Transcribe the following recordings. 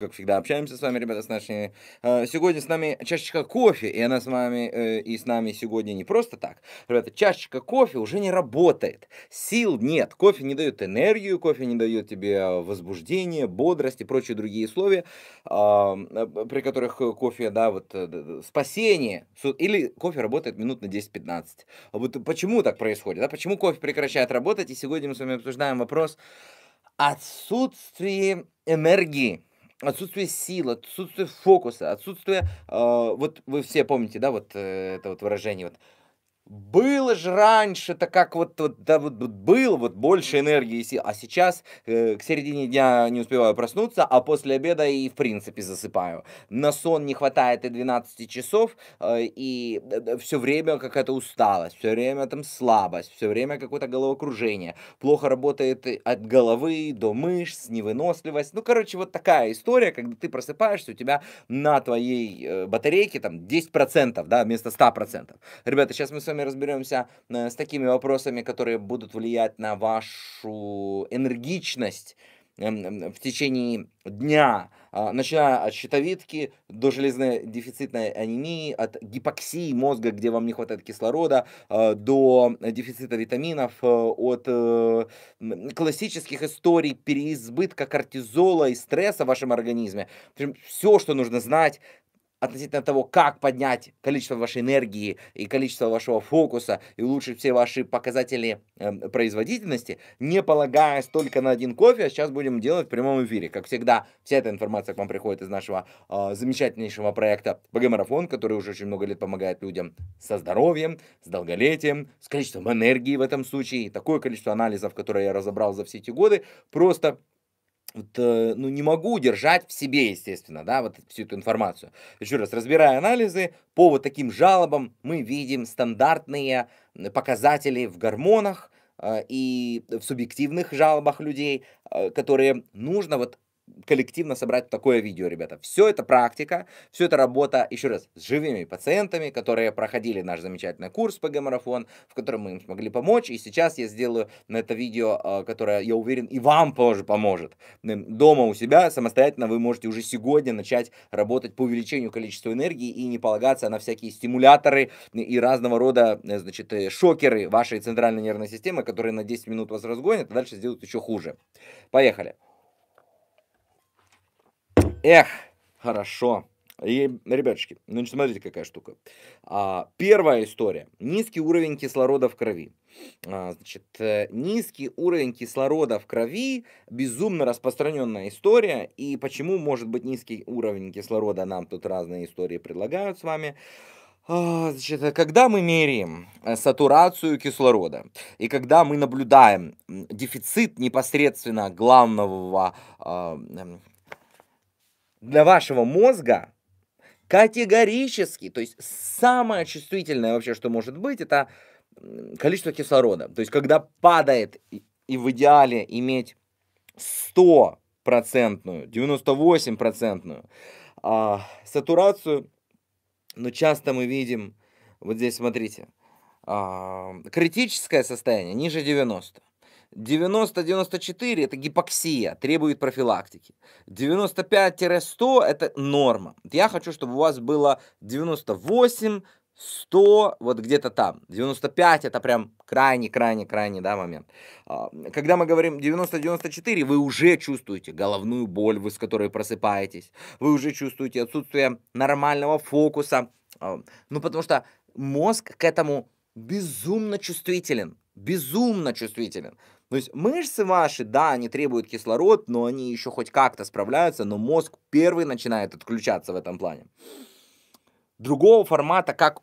Как всегда, общаемся с вами, ребята, с нашими. А, сегодня с нами чашечка кофе, и она с вами э, и с нами сегодня не просто так. Ребята, чашечка кофе уже не работает. Сил нет. Кофе не дает энергию, кофе не дает тебе а, возбуждение, бодрость и прочие другие условия, а, при которых э, кофе, да, вот э, спасение. Или кофе работает минут на 10-15. Вот почему так происходит? Да? Почему кофе прекращает работать? И сегодня мы с вами обсуждаем вопрос отсутствия энергии отсутствие силы, отсутствие фокуса, отсутствие, э, вот вы все помните, да, вот э, это вот выражение, вот было же раньше-то как вот, вот, да, вот было вот больше энергии, и а сейчас э, к середине дня не успеваю проснуться, а после обеда и в принципе засыпаю. На сон не хватает и 12 часов, э, и э, все время какая-то усталость, все время там слабость, все время какое-то головокружение. Плохо работает от головы до мышц, невыносливость. Ну, короче, вот такая история, когда ты просыпаешься, у тебя на твоей э, батарейке там 10%, да, вместо 100%. Ребята, сейчас мы с вами вами разберемся э, с такими вопросами, которые будут влиять на вашу энергичность эм, эм, в течение дня, а, начиная от щитовидки до дефицитной анемии, от гипоксии мозга, где вам не хватает кислорода, э, до дефицита витаминов, э, от классических историй переизбытка кортизола и стресса в вашем организме. Все, что нужно знать относительно того, как поднять количество вашей энергии и количество вашего фокуса и улучшить все ваши показатели э, производительности, не полагаясь только на один кофе, а сейчас будем делать в прямом эфире. Как всегда, вся эта информация к вам приходит из нашего э, замечательнейшего проекта БГ-марафон, который уже очень много лет помогает людям со здоровьем, с долголетием, с количеством энергии в этом случае. И такое количество анализов, которые я разобрал за все эти годы, просто вот, э, ну, не могу удержать в себе, естественно, да, вот всю эту информацию. Еще раз, разбирая анализы, по вот таким жалобам мы видим стандартные показатели в гормонах э, и в субъективных жалобах людей, э, которые нужно вот коллективно собрать такое видео, ребята. Все это практика, все это работа, еще раз, с живыми пациентами, которые проходили наш замечательный курс по марафон в котором мы им смогли помочь. И сейчас я сделаю на это видео, а, которое, я уверен, и вам тоже поможет. Дома у себя самостоятельно вы можете уже сегодня начать работать по увеличению количества энергии и не полагаться на всякие стимуляторы и разного рода, э, значит, э, шокеры вашей центральной нервной системы, которые на 10 минут вас разгонят, а дальше сделают еще хуже. Поехали. Эх, хорошо. И, ребятушки, значит, ну, смотрите, какая штука. А, первая история. Низкий уровень кислорода в крови. А, значит, э, низкий уровень кислорода в крови безумно распространенная история. И почему может быть низкий уровень кислорода? Нам тут разные истории предлагают с вами. А, значит, когда мы меряем э, сатурацию кислорода и когда мы наблюдаем дефицит непосредственно главного а, для вашего мозга категорически, то есть самое чувствительное вообще, что может быть, это количество кислорода. То есть когда падает и в идеале иметь 100-процентную, 98-процентную а, сатурацию, но часто мы видим, вот здесь смотрите, а, критическое состояние ниже 90. 90-94 это гипоксия, требует профилактики. 95-100 это норма. Я хочу, чтобы у вас было 98, 100, вот где-то там. 95 это прям крайний, крайний, крайний, да, момент. А, когда мы говорим 90-94, вы уже чувствуете головную боль, вы с которой просыпаетесь. Вы уже чувствуете отсутствие нормального фокуса. А, ну, потому что мозг к этому безумно чувствителен. Безумно чувствителен. То есть мышцы ваши, да, они требуют кислород, но они еще хоть как-то справляются, но мозг первый начинает отключаться в этом плане. Другого формата, как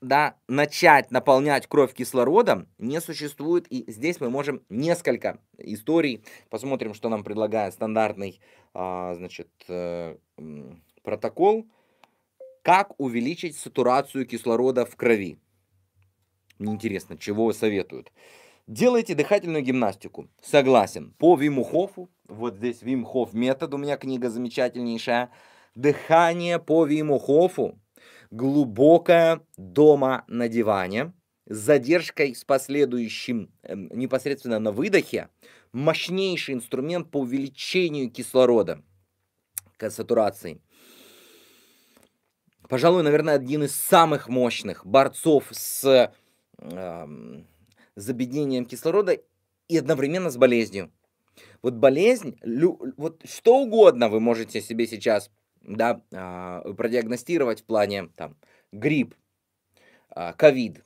да, начать наполнять кровь кислородом не существует. И здесь мы можем несколько историй. Посмотрим, что нам предлагает стандартный а, значит, э, протокол. Как увеличить сатурацию кислорода в крови. Мне интересно, чего советуют. Делайте дыхательную гимнастику. Согласен. По Виму вот здесь Вим метод, у меня книга замечательнейшая. Дыхание по Виму Глубокое дома на диване с задержкой с последующим э, непосредственно на выдохе мощнейший инструмент по увеличению кислорода к сатурации. Пожалуй, наверное, один из самых мощных борцов с э, с объединением кислорода и одновременно с болезнью. Вот болезнь, лю, вот что угодно вы можете себе сейчас да, а, продиагностировать в плане там, грипп, а, ковид,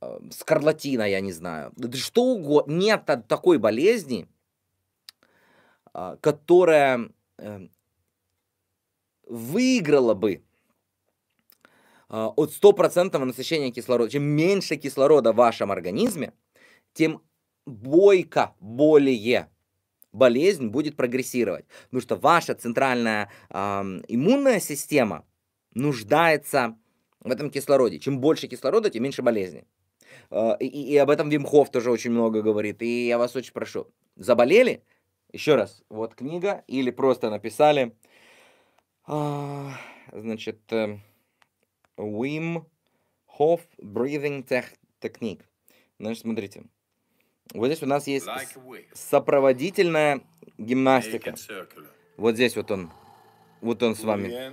а, скарлатина, я не знаю. Что угодно. Нет такой болезни, которая эм, выиграла бы а, от стопроцентного насыщения кислорода. Чем меньше кислорода в вашем организме, тем бойко более болезнь будет прогрессировать. Потому что ваша центральная э, иммунная система нуждается в этом кислороде. Чем больше кислорода, тем меньше болезни. Э, и, и об этом Вимхов тоже очень много говорит. И я вас очень прошу, заболели? Еще раз, вот книга, или просто написали, э, значит... Э, Wim Hof Breathing Technique. Значит, смотрите. Вот здесь у нас есть сопроводительная гимнастика. Вот здесь вот он. Вот он с вами.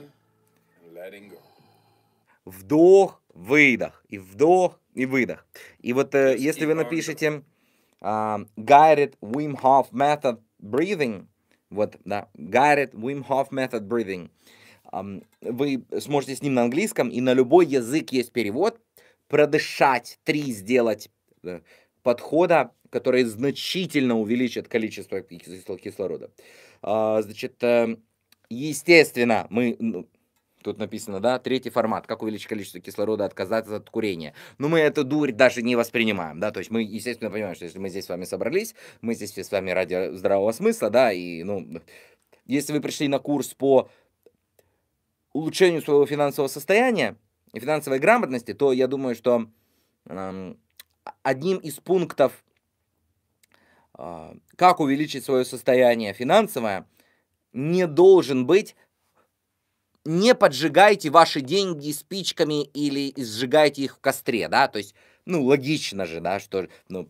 Вдох, выдох. И вдох, и выдох. И вот э, если вы напишете э, а, Guided Wim Hof Method Breathing, вот, да, Guided Wim Hof Method Breathing, вы сможете с ним на английском, и на любой язык есть перевод. Продышать три сделать э, подхода, которые значительно увеличат количество кислорода. А, значит, э, естественно, мы ну, Тут написано, да, третий формат, как увеличить количество кислорода, отказаться от курения. Но ну, мы эту дурь даже не воспринимаем, да, то есть мы, естественно, понимаем, что если мы здесь с вами собрались, мы здесь все с вами ради здравого смысла, да, и, ну, если вы пришли на курс по улучшению своего финансового состояния и финансовой грамотности, то я думаю, что эм, одним из пунктов, а, как увеличить свое состояние финансовое, не должен быть не поджигайте ваши деньги спичками или сжигайте их в костре, да, то есть, ну, логично же, да, что, ну,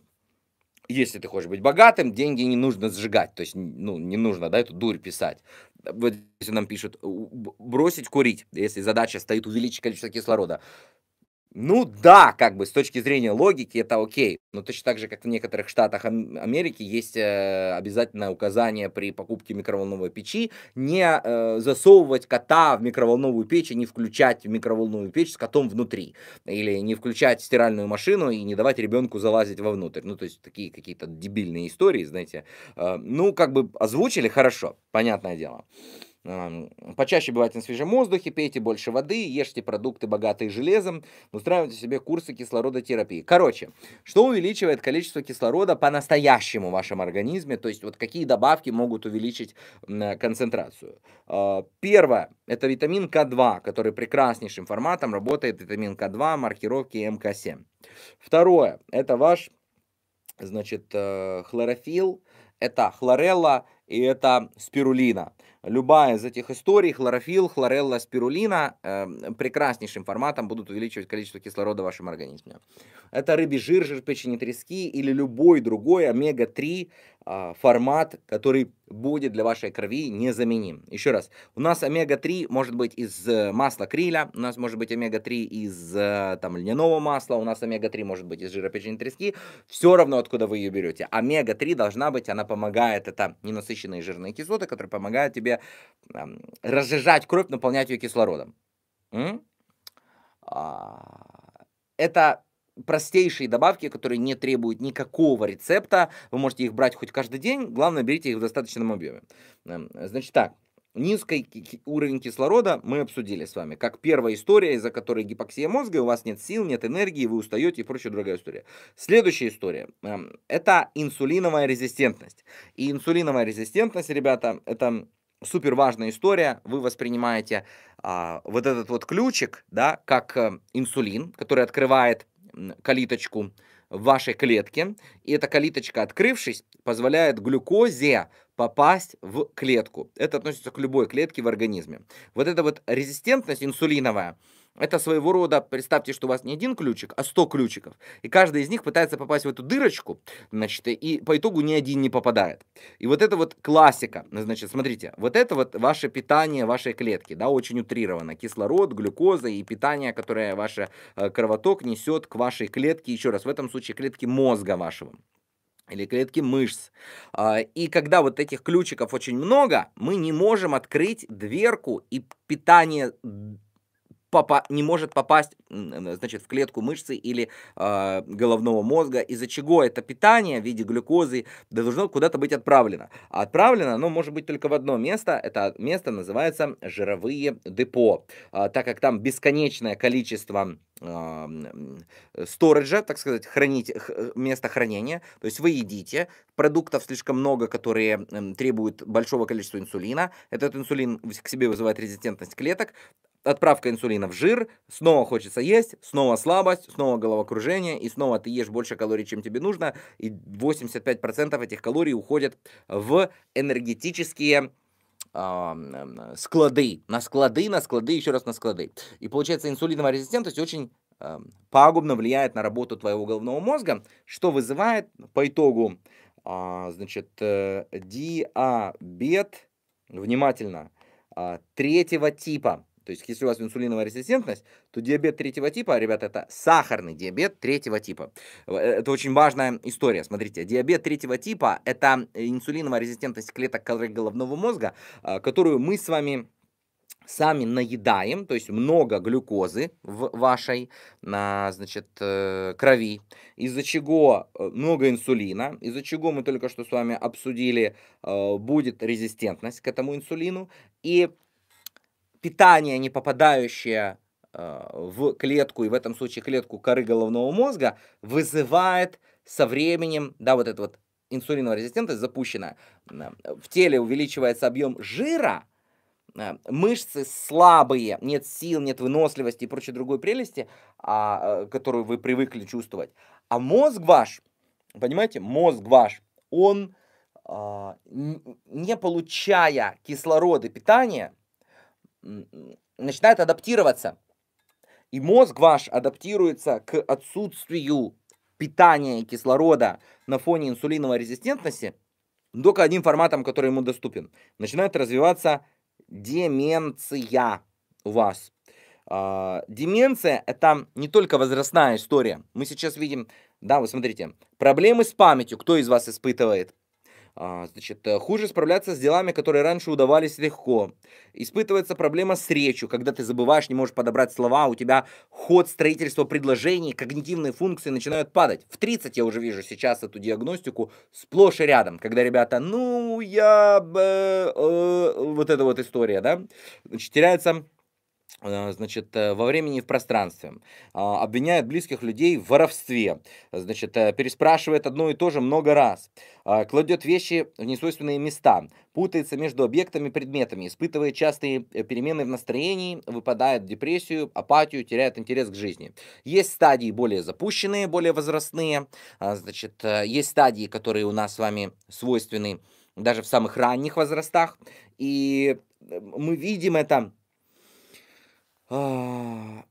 если ты хочешь быть богатым, деньги не нужно сжигать, то есть, ну, не нужно, да, эту дурь писать вот нам пишут, бросить курить, если задача стоит увеличить количество кислорода. Ну да, как бы с точки зрения логики это окей. Но точно так же, как в некоторых штатах Америки есть э, обязательное указание при покупке микроволновой печи не э, засовывать кота в микроволновую печь и не включать микроволновую печь с котом внутри. Или не включать стиральную машину и не давать ребенку залазить вовнутрь. Ну то есть такие какие-то дебильные истории, знаете. Э, ну как бы озвучили, хорошо, понятное дело. Почаще бывайте на свежем воздухе, пейте больше воды, ешьте продукты, богатые железом, устраивайте себе курсы кислородотерапии. Короче, что увеличивает количество кислорода по-настоящему в вашем организме, то есть вот какие добавки могут увеличить э, концентрацию. А, первое, это витамин К2, который прекраснейшим форматом работает, витамин К2 маркировки МК7. Второе, это ваш, значит, э, хлорофилл, это хлорелла и это спирулина любая из этих историй, хлорофилл, хлорелла, спирулина, э, прекраснейшим форматом будут увеличивать количество кислорода в вашем организме. Это рыбий жир, жир печени трески или любой другой омега-3 э, а, формат, который будет для вашей крови незаменим. Еще раз, у нас омега-3 может быть из э, масла криля, у нас может быть омега-3 из э, там, льняного масла, у нас омега-3 может быть из жира печени трески, все равно откуда вы ее берете. Омега-3 должна быть, она помогает, это ненасыщенные жирные кислоты, которые помогают тебе себе разжижать кровь, наполнять ее кислородом. А, это простейшие добавки, которые не требуют никакого рецепта. Вы можете их брать хоть каждый день, главное, берите их в достаточном объеме. Эм, значит так, низкий уровень кислорода мы обсудили с вами, как первая история, из-за которой гипоксия мозга, у вас нет сил, нет энергии, вы устаете и прочая другая история. Следующая история эм, – это инсулиновая резистентность. И инсулиновая резистентность, ребята, это супер важная история. Вы воспринимаете а, вот этот вот ключик, да, как а, инсулин, который открывает калиточку в вашей клетке. И эта калиточка, открывшись, позволяет глюкозе попасть в клетку. Это относится к любой клетке в организме. Вот эта вот резистентность инсулиновая – это своего рода, представьте, что у вас не один ключик, а 100 ключиков. И каждый из них пытается попасть в эту дырочку, значит, и по итогу ни один не попадает. И вот это вот классика. Значит, смотрите, вот это вот ваше питание вашей клетки, да, очень утрировано. Кислород, глюкоза и питание, которое ваш э, кровоток несет к вашей клетке, еще раз, в этом случае клетки мозга вашего или клетки мышц. А, и когда вот этих ключиков очень много, мы не можем открыть дверку и питание попа- не может попасть э, значит, в клетку мышцы или э, головного мозга, из-за чего это питание в виде глюкозы должно куда-то быть отправлено. А отправлено оно может быть только в одно место, это место называется жировые депо, э, так как там бесконечное количество а, э, сториджа, так сказать, хранить, э, место хранения. То есть вы едите, продуктов слишком много, которые эм, требуют большого количества инсулина. Этот инсулин к себе вызывает резистентность клеток, отправка инсулина в жир, снова хочется есть, снова слабость, снова головокружение, и снова ты ешь больше калорий, чем тебе нужно, и 85% этих калорий уходят в энергетические э, склады, на склады, на склады, еще раз на склады. И получается, инсулиновая резистентность очень э, пагубно влияет на работу твоего головного мозга, что вызывает по итогу, а, э, значит, диабет, внимательно, третьего типа – то есть, если у вас инсулиновая резистентность, то диабет третьего типа, а, ребята, это сахарный диабет третьего типа. Э, это очень важная история. Смотрите, диабет третьего типа – это инсулиновая резистентность клеток коры головного мозга, а, которую мы с вами сами наедаем, то есть много глюкозы в вашей значит, э, крови, из-за чего э, много инсулина, из-за чего мы только что с вами обсудили, будет резистентность к этому инсулину, и питание, не попадающее э, в клетку, и в этом случае клетку коры головного мозга, вызывает со временем, да, вот это вот инсулиновая резистентность запущена, э, в теле увеличивается объем жира, э, мышцы слабые, нет сил, нет выносливости и прочей другой прелести, а, которую вы привыкли чувствовать. А мозг ваш, понимаете, мозг ваш, он, а, не получая кислорода питания, начинает адаптироваться. И мозг ваш адаптируется к отсутствию питания и кислорода на фоне инсулиновой резистентности только одним форматом, который ему доступен. Начинает развиваться деменция у вас. А, деменция – это не только возрастная история. Мы сейчас видим, да, вы смотрите, проблемы с памятью, кто из вас испытывает? А, значит, э, хуже справляться с делами, которые раньше удавались легко. Испытывается проблема с речью, когда ты забываешь, не можешь подобрать слова, у тебя ход строительства предложений, когнитивные функции начинают падать. В 30 я уже вижу сейчас эту диагностику сплошь и рядом, когда ребята, ну, я... Э, э, вот эта вот история, да? Значит, теряется Э, значит, э, во времени и в пространстве, а, обвиняет близких людей в воровстве, значит, э, переспрашивает одно и то же много раз, а, кладет вещи в несвойственные места, путается между объектами и предметами, испытывает частые перемены в настроении, выпадает в депрессию, апатию, теряет интерес к жизни. Есть стадии более запущенные, более возрастные, а, значит, есть стадии, которые у нас с вами свойственны даже в самых ранних возрастах, и мы видим это а,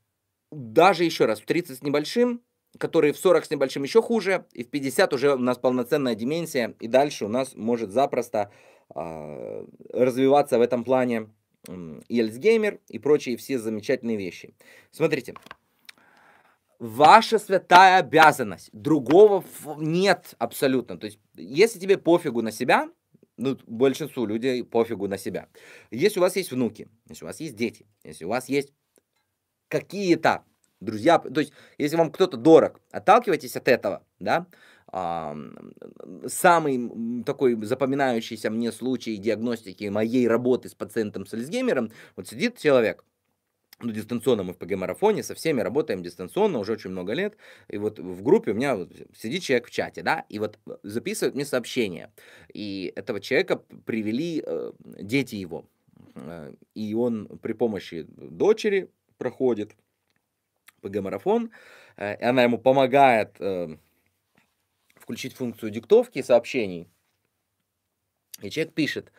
даже еще раз, в 30 с небольшим, которые в 40 с небольшим еще хуже, и в 50 уже у нас полноценная деменция, и дальше у нас может запросто э, развиваться в этом плане и Альцгеймер, и прочие все замечательные вещи. Смотрите, ваша святая обязанность, другого нет абсолютно. То есть, если тебе пофигу на себя, ну, большинству людей пофигу на себя. Если у вас есть внуки, если у вас есть дети, если у вас есть какие-то друзья, то есть если вам кто-то дорог, отталкивайтесь от этого, да. Самый такой запоминающийся мне случай диагностики моей работы с пациентом с Альцгеймером, вот сидит человек, ну, дистанционно мы в ПГ-марафоне со всеми работаем дистанционно уже очень много лет. И вот в группе у меня вот сидит человек в чате, да, и вот записывает мне сообщение. И этого человека привели э, дети его. Э, и он при помощи дочери проходит ПГ-марафон, э, и она ему помогает эм, включить функцию диктовки сообщений. И человек пишет,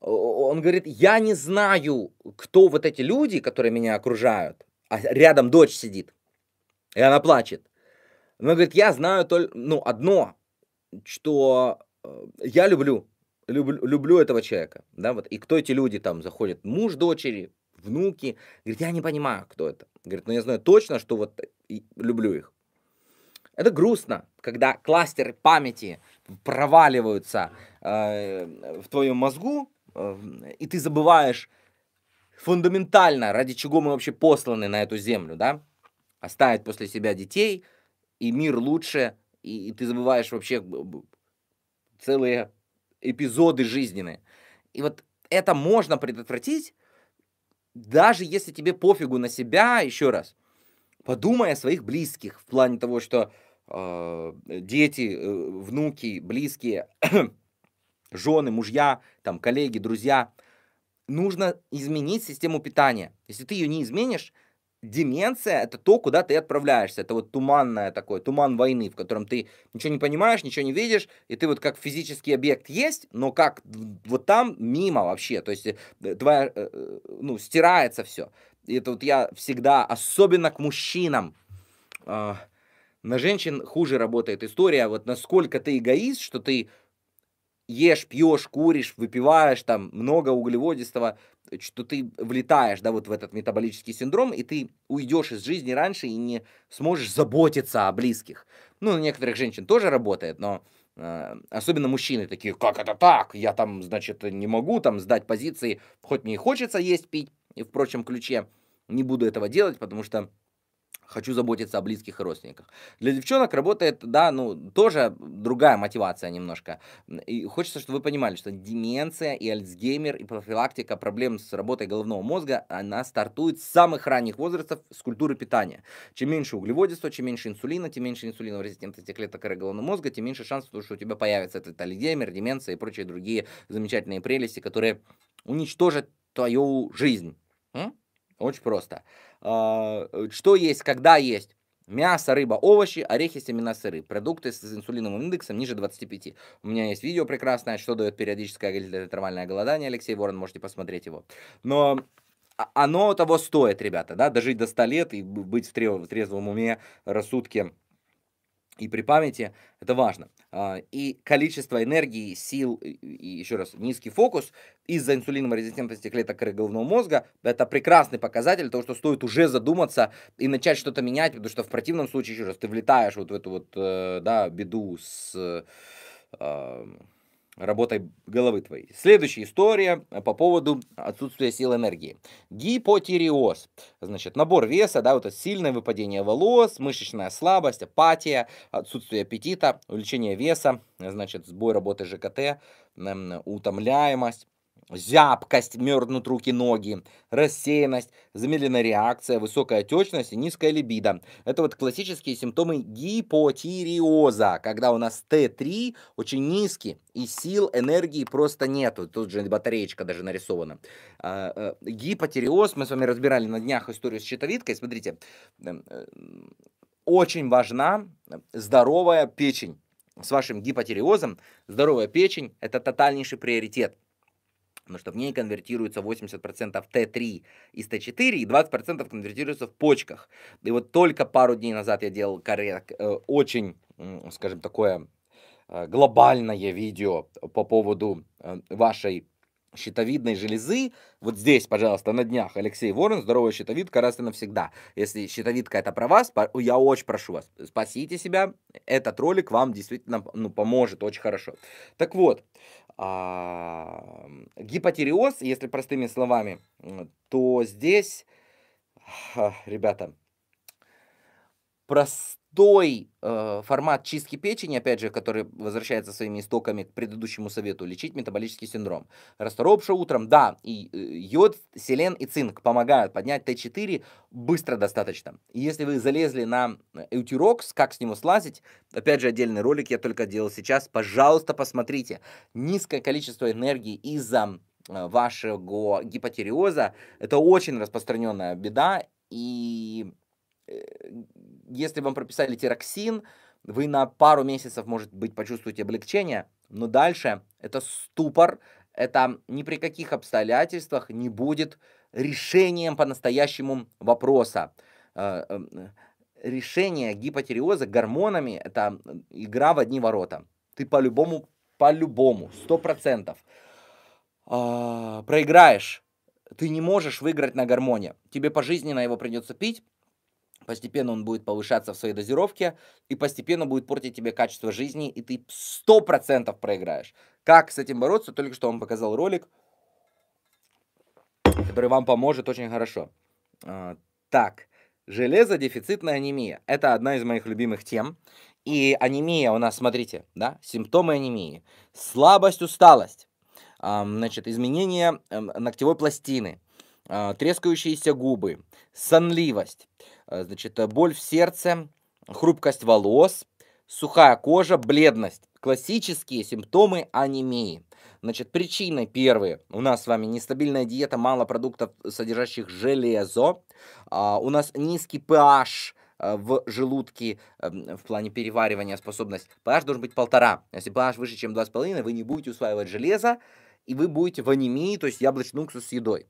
он говорит, я не знаю, кто вот эти люди, которые меня окружают, а рядом дочь сидит, и она плачет. Но говорит, я знаю только, ну, одно, что э, я люблю, люблю, люблю этого человека, да, вот, и кто эти люди там заходят, муж дочери, внуки. Говорит, я не понимаю, кто это. Говорит, но «Ну, я знаю точно, что вот люблю их. Это грустно, когда кластеры памяти проваливаются э, в твоем мозгу, э, и ты забываешь фундаментально, ради чего мы вообще посланы на эту землю, да? Оставить после себя детей, и мир лучше, и, и ты забываешь вообще целые эпизоды жизненные. И вот это можно предотвратить, даже если тебе пофигу на себя, еще раз, подумай о своих близких в плане того, что э, дети, э, внуки, близкие, жены, мужья, там, коллеги, друзья. Нужно изменить систему питания. Если ты ее не изменишь, деменция – это то, куда ты отправляешься. Это вот туманное такое, туман войны, в котором ты ничего не понимаешь, ничего не видишь, и ты вот как физический объект есть, но как вот там мимо вообще. То есть э, э, твоя, э, ну, стирается все. И это вот я всегда, особенно к мужчинам, а, на женщин хуже работает история, вот насколько ты эгоист, что ты ешь, пьешь, куришь, выпиваешь там много углеводистого, что ты влетаешь, да, вот в этот метаболический синдром, и ты уйдешь из жизни раньше и не сможешь заботиться о близких. Ну, у некоторых женщин тоже работает, но э, особенно мужчины такие, как это так? Я там, значит, не могу там сдать позиции, хоть мне и хочется есть, пить, и в прочем ключе не буду этого делать, потому что хочу заботиться о близких и родственниках. Для девчонок работает, да, ну, тоже другая мотивация немножко. И хочется, чтобы вы понимали, что деменция и Альцгеймер и профилактика проблем с работой головного мозга, она стартует с самых ранних возрастов с культуры питания. Чем меньше углеводистого, чем меньше инсулина, тем меньше инсулина инсулиновой резистентности клеток коры головного мозга, тем меньше шансов, что у тебя появится этот Альцгеймер, деменция и прочие другие замечательные прелести, которые уничтожат твою жизнь. М? Очень просто. А, э, что есть, когда есть? Мясо, рыба, овощи, орехи, семена, сыры. Продукты с инсулиновым индексом ниже 25. У меня есть видео прекрасное, что дает периодическое глютатермальное голодание. Алексей Ворон, можете посмотреть его. Но а, оно того стоит, ребята, да, дожить до 100 лет и быть в трезвом уме, рассудке, и при памяти это важно. А, и количество энергии, сил и, еще раз, низкий фокус из-за резистентности клеток коры головного мозга – это прекрасный показатель того, что стоит уже задуматься и начать что-то менять, потому что в противном случае, еще раз, ты влетаешь вот в эту вот, э, да, беду с э, работой головы твоей. Следующая история по поводу отсутствия сил энергии. Гипотиреоз. Значит, набор веса, да, вот это сильное выпадение волос, мышечная слабость, апатия, отсутствие аппетита, увеличение веса, значит, сбой работы ЖКТ, утомляемость зябкость, мерзнут руки, ноги, рассеянность, замедленная реакция, высокая отечность и низкая либидо. Это вот классические симптомы гипотиреоза, когда у нас Т3 очень низкий, и сил, энергии просто нету. Тут же батареечка даже нарисована. А, э, Гипотиреоз, мы с вами разбирали на днях историю с щитовидкой. Смотрите, эм, э, очень важна здоровая печень. С вашим гипотиреозом здоровая печень – это тотальнейший приоритет потому что в ней конвертируется 80% Т3 и Т4 и 20% конвертируется в почках. И вот только пару дней назад я делал коррек, э, очень, скажем, такое э, глобальное видео по поводу э, вашей щитовидной железы. Вот здесь, пожалуйста, на днях Алексей Ворон, здоровая щитовидка, раз и навсегда. Если щитовидка это про вас, я очень прошу вас, спасите себя. Этот ролик вам действительно ну, поможет очень хорошо. Так вот, а, гипотереоз, если простыми словами, то здесь, ребята, прост простой э, формат чистки печени, опять же, который возвращается своими истоками к предыдущему совету, лечить метаболический синдром. Расторопша утром, да, и э, йод, селен и цинк помогают поднять Т4 быстро достаточно. И если вы залезли на Эутирокс, как с него слазить, опять же, отдельный ролик я только делал сейчас, пожалуйста, посмотрите. Низкое количество энергии из-за э, вашего гипотериоза, это очень распространенная беда, и Э, если вам прописали тироксин, вы на пару месяцев, может быть, почувствуете облегчение, но дальше это ступор, это ни при каких обстоятельствах не будет решением по-настоящему вопроса. Э, эм, решение гипотиреоза гормонами – это игра в одни ворота. Ты по-любому, по-любому, сто процентов а, проиграешь. Ты не можешь выиграть на гормоне. Тебе пожизненно его придется пить, постепенно он будет повышаться в своей дозировке, и постепенно будет портить тебе качество жизни, и ты 100% проиграешь. Как с этим бороться? Только что вам показал ролик, который вам поможет очень хорошо. А, так, железо дефицитная анемия. Это одна из моих любимых тем. И анемия у нас, смотрите, да, симптомы анемии. Слабость, усталость, а, значит, изменение эм, ногтевой пластины, а, трескающиеся губы, сонливость, Э, значит, э, боль в сердце, хрупкость волос, сухая кожа, бледность. Классические симптомы анемии. Значит, причины первые. У нас с вами нестабильная диета, мало продуктов, содержащих железо. А, у нас низкий pH э, в желудке эм, в плане переваривания способность. pH должен быть полтора. Если pH выше, чем 2,5, вы не будете усваивать железо, и вы будете в анемии, то есть яблочный уксус с едой.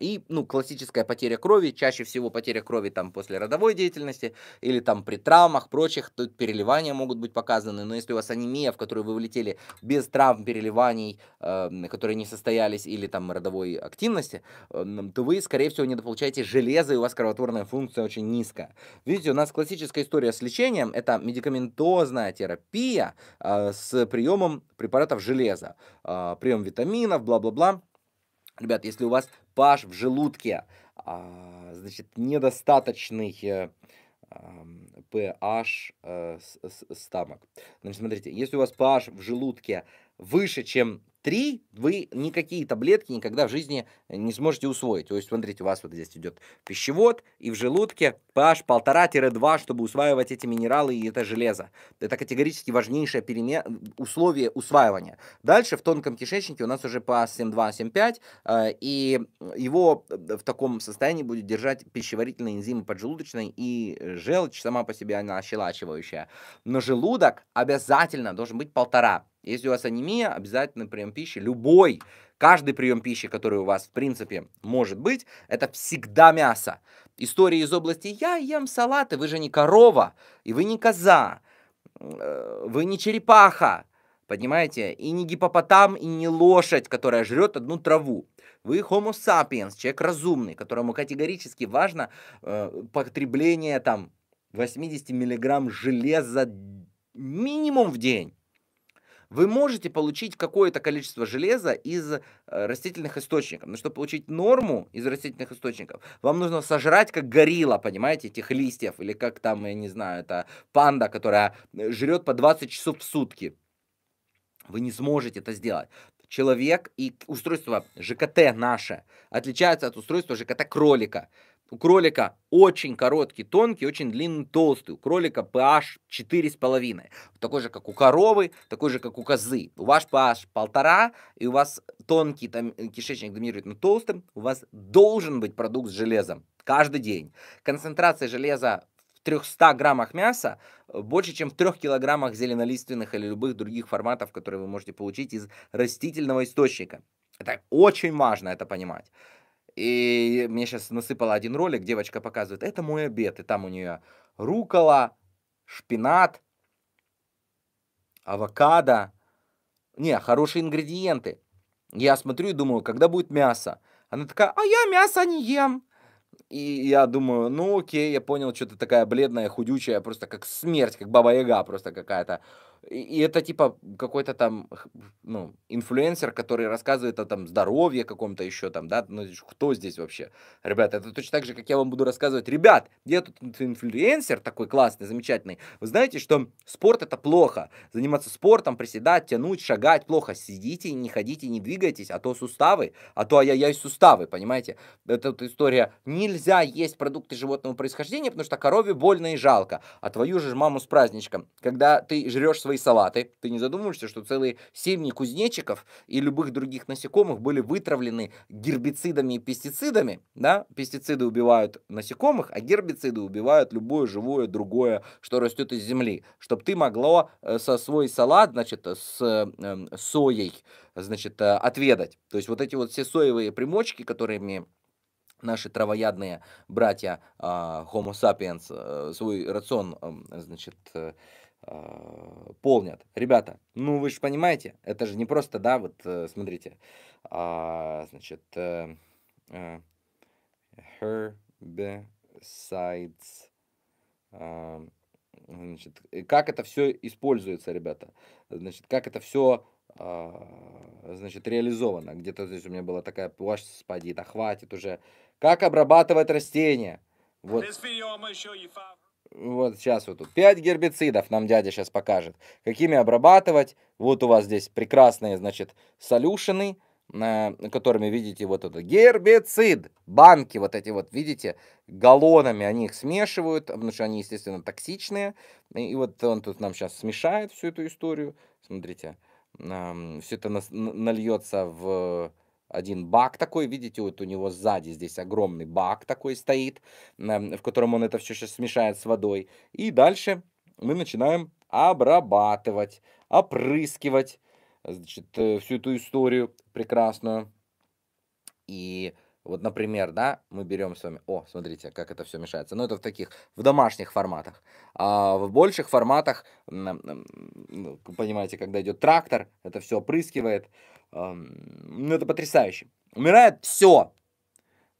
И, ну, классическая потеря крови, чаще всего потеря крови там после родовой деятельности или там при травмах, прочих, тут переливания могут быть показаны, но если у вас анемия, в которую вы влетели без травм, переливаний, э, которые не состоялись, или там родовой активности, э, то вы, скорее всего, недополучаете железо, и у вас кровотворная функция очень низкая. Видите, у нас классическая история с лечением, это медикаментозная терапия э, с приемом препаратов железа, э, прием витаминов, бла-бла-бла. Ребят, если у вас pH в желудке, а, значит, недостаточный pH э, э, стамок. Значит, смотрите, если у вас pH в желудке выше, чем Три вы никакие таблетки никогда в жизни не сможете усвоить. То есть, смотрите, у вас вот здесь идет пищевод, и в желудке pH 1,5-2, чтобы усваивать эти минералы и это железо. Это категорически важнейшее переме... условие усваивания. Дальше в тонком кишечнике у нас уже pH 7,2-7,5, э, и его в таком состоянии будет держать пищеварительные энзимы поджелудочной и желчь сама по себе она щелачивающая. Но желудок обязательно должен быть полтора. Если у вас анемия, обязательно прием пищи, любой, каждый прием пищи, который у вас, в принципе, может быть, это всегда мясо. История из области «я ем салаты», вы же не корова, и вы не коза, э, вы не черепаха, понимаете? И не гипопотам, и не лошадь, которая жрет одну траву. Вы homo sapiens, человек разумный, которому категорически важно э, потребление там 80 миллиграмм железа минимум в день. Вы можете получить какое-то количество железа из э, растительных источников. Но чтобы получить норму из растительных источников, вам нужно сожрать как горилла, понимаете, этих листьев. Или как там, я не знаю, это панда, которая э, жрет по 20 часов в сутки. Вы не сможете это сделать человек и устройство ЖКТ наше отличается от устройства ЖКТ кролика. У кролика очень короткий, тонкий, очень длинный, толстый. У кролика pH 4,5. Такой же, как у коровы, такой же, как у козы. У вас pH полтора, и у вас тонкий там, э, кишечник доминирует над толстым. У вас должен быть продукт с железом каждый день. Концентрация железа в 300 граммах мяса э, больше, чем в 3 килограммах зеленолиственных или любых других форматов, которые вы можете получить из растительного источника. Это очень важно это понимать. И мне сейчас насыпала один ролик, девочка показывает, это мой обед. И там у нее рукола, шпинат, авокадо. Не, хорошие ингредиенты. Я смотрю и думаю, когда будет мясо? Она такая, а я мясо не ем. И я думаю, ну окей, я понял, что ты такая бледная, худючая, просто как смерть, как баба-яга просто какая-то. И это типа какой-то там, ну, инфлюенсер, который рассказывает о там здоровье каком-то еще там, да, ну, кто здесь вообще? Ребята, это точно так же, как я вам буду рассказывать, ребят, где тут инфлюенсер такой классный, замечательный. Вы знаете, что спорт это плохо. Заниматься спортом, приседать, тянуть, шагать плохо. Сидите, не ходите, не двигайтесь, а то суставы, а то ай-яй-яй суставы, понимаете? Это вот история. Нельзя есть продукты животного происхождения, потому что корове больно и жалко. А твою же маму с праздничком. Когда ты жрешь свои салаты. Ты не задумываешься, что целые семьи кузнечиков и любых других насекомых были вытравлены гербицидами и пестицидами, да? Пестициды убивают насекомых, а гербициды убивают любое живое другое, что растет из земли, чтобы ты могла э, со свой салат, значит, э, с эм, соей, значит, э, отведать. То есть вот эти вот все соевые примочки, которыми наши травоядные братья э, Homo sapiens э, свой рацион, э, значит, э, а, полнят. Ребята, ну вы же понимаете, это же не просто, да, вот э, смотрите, э, значит, э, э herbicides, э, значит, как это все используется, ребята, значит, как это все значит, реализовано. Где-то здесь у меня была такая площадь, спади, да хватит уже. Как обрабатывать растения? Вот. Вот сейчас вот тут 5 гербицидов нам дядя сейчас покажет, какими обрабатывать. Вот у вас здесь прекрасные, значит, солюшены, э, которыми видите вот это гербицид, банки вот эти вот, видите, галлонами они их смешивают, потому что они, естественно, токсичные. И вот он тут нам сейчас смешает всю эту историю. Смотрите, все это нальется в один бак такой, видите, вот у него сзади здесь огромный бак такой стоит, в котором он это все сейчас смешает с водой. И дальше мы начинаем обрабатывать, опрыскивать, значит, э, всю эту историю прекрасную. И вот, например, да, мы берем с вами... О, смотрите, как это все мешается. Но ну, это в таких, в домашних форматах. А в больших форматах, ну, понимаете, когда идет трактор, это все опрыскивает. Ну, это потрясающе. Умирает все.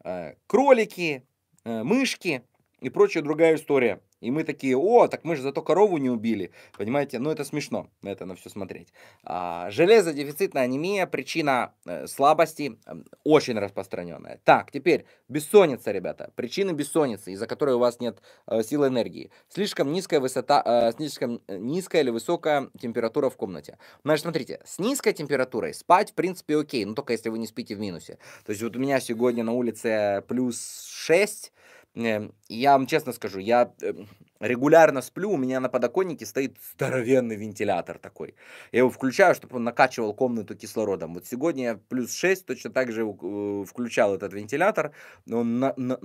Э, кролики, э, мышки, и прочая другая история. И мы такие, о, так мы же зато корову не убили. Понимаете, ну это смешно, это на все смотреть. А, железодефицитная анемия, причина э, слабости эм, очень распространенная. Так, теперь бессонница, ребята. Причины бессонницы, из-за которой у вас нет э, силы энергии. Слишком низкая высота, э, слишком низкая или высокая температура в комнате. Значит, смотрите, с низкой температурой спать, в принципе, окей, но только если вы не спите в минусе. То есть вот у меня сегодня на улице плюс 6, Эм, я вам честно скажу, я эм, регулярно сплю, у меня на подоконнике стоит здоровенный вентилятор такой. Я его включаю, чтобы он накачивал комнату кислородом. Вот сегодня я плюс 6 точно так же э, включал этот вентилятор. Он на на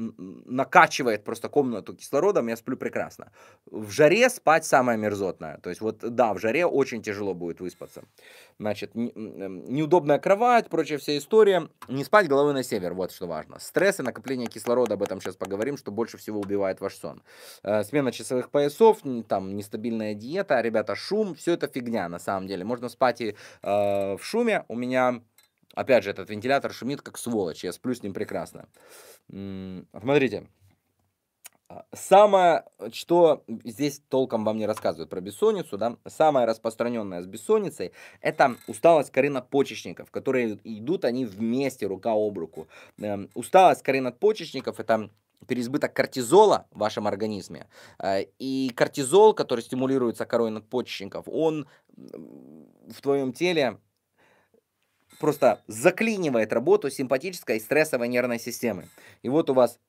накачивает просто комнату кислородом, я сплю прекрасно. В жаре спать самое мерзотное. То есть вот да, в жаре очень тяжело будет выспаться. Значит, не эм, неудобная кровать, прочая вся история. Не спать головой на север, вот что важно. Стресс и накопление кислорода, об этом сейчас поговорим, что больше всего убивает ваш сон. Э, смена часов часовых поясов, там нестабильная диета, а ребята, шум, все это фигня на самом деле. Можно спать и э, в шуме. У меня, опять же, этот вентилятор шумит как сволочь, я сплю с ним прекрасно. смотрите. А, самое, что здесь толком вам не рассказывают про бессонницу, да, самое распространенное с бессонницей, это усталость корынопочечников, которые идут они вместе, рука об руку. Эм, усталость усталость корынопочечников, это переизбыток кортизола в вашем организме. Э, и кортизол, который стимулируется корой надпочечников, он в твоем теле просто заклинивает работу симпатической стрессовой нервной системы. И вот у вас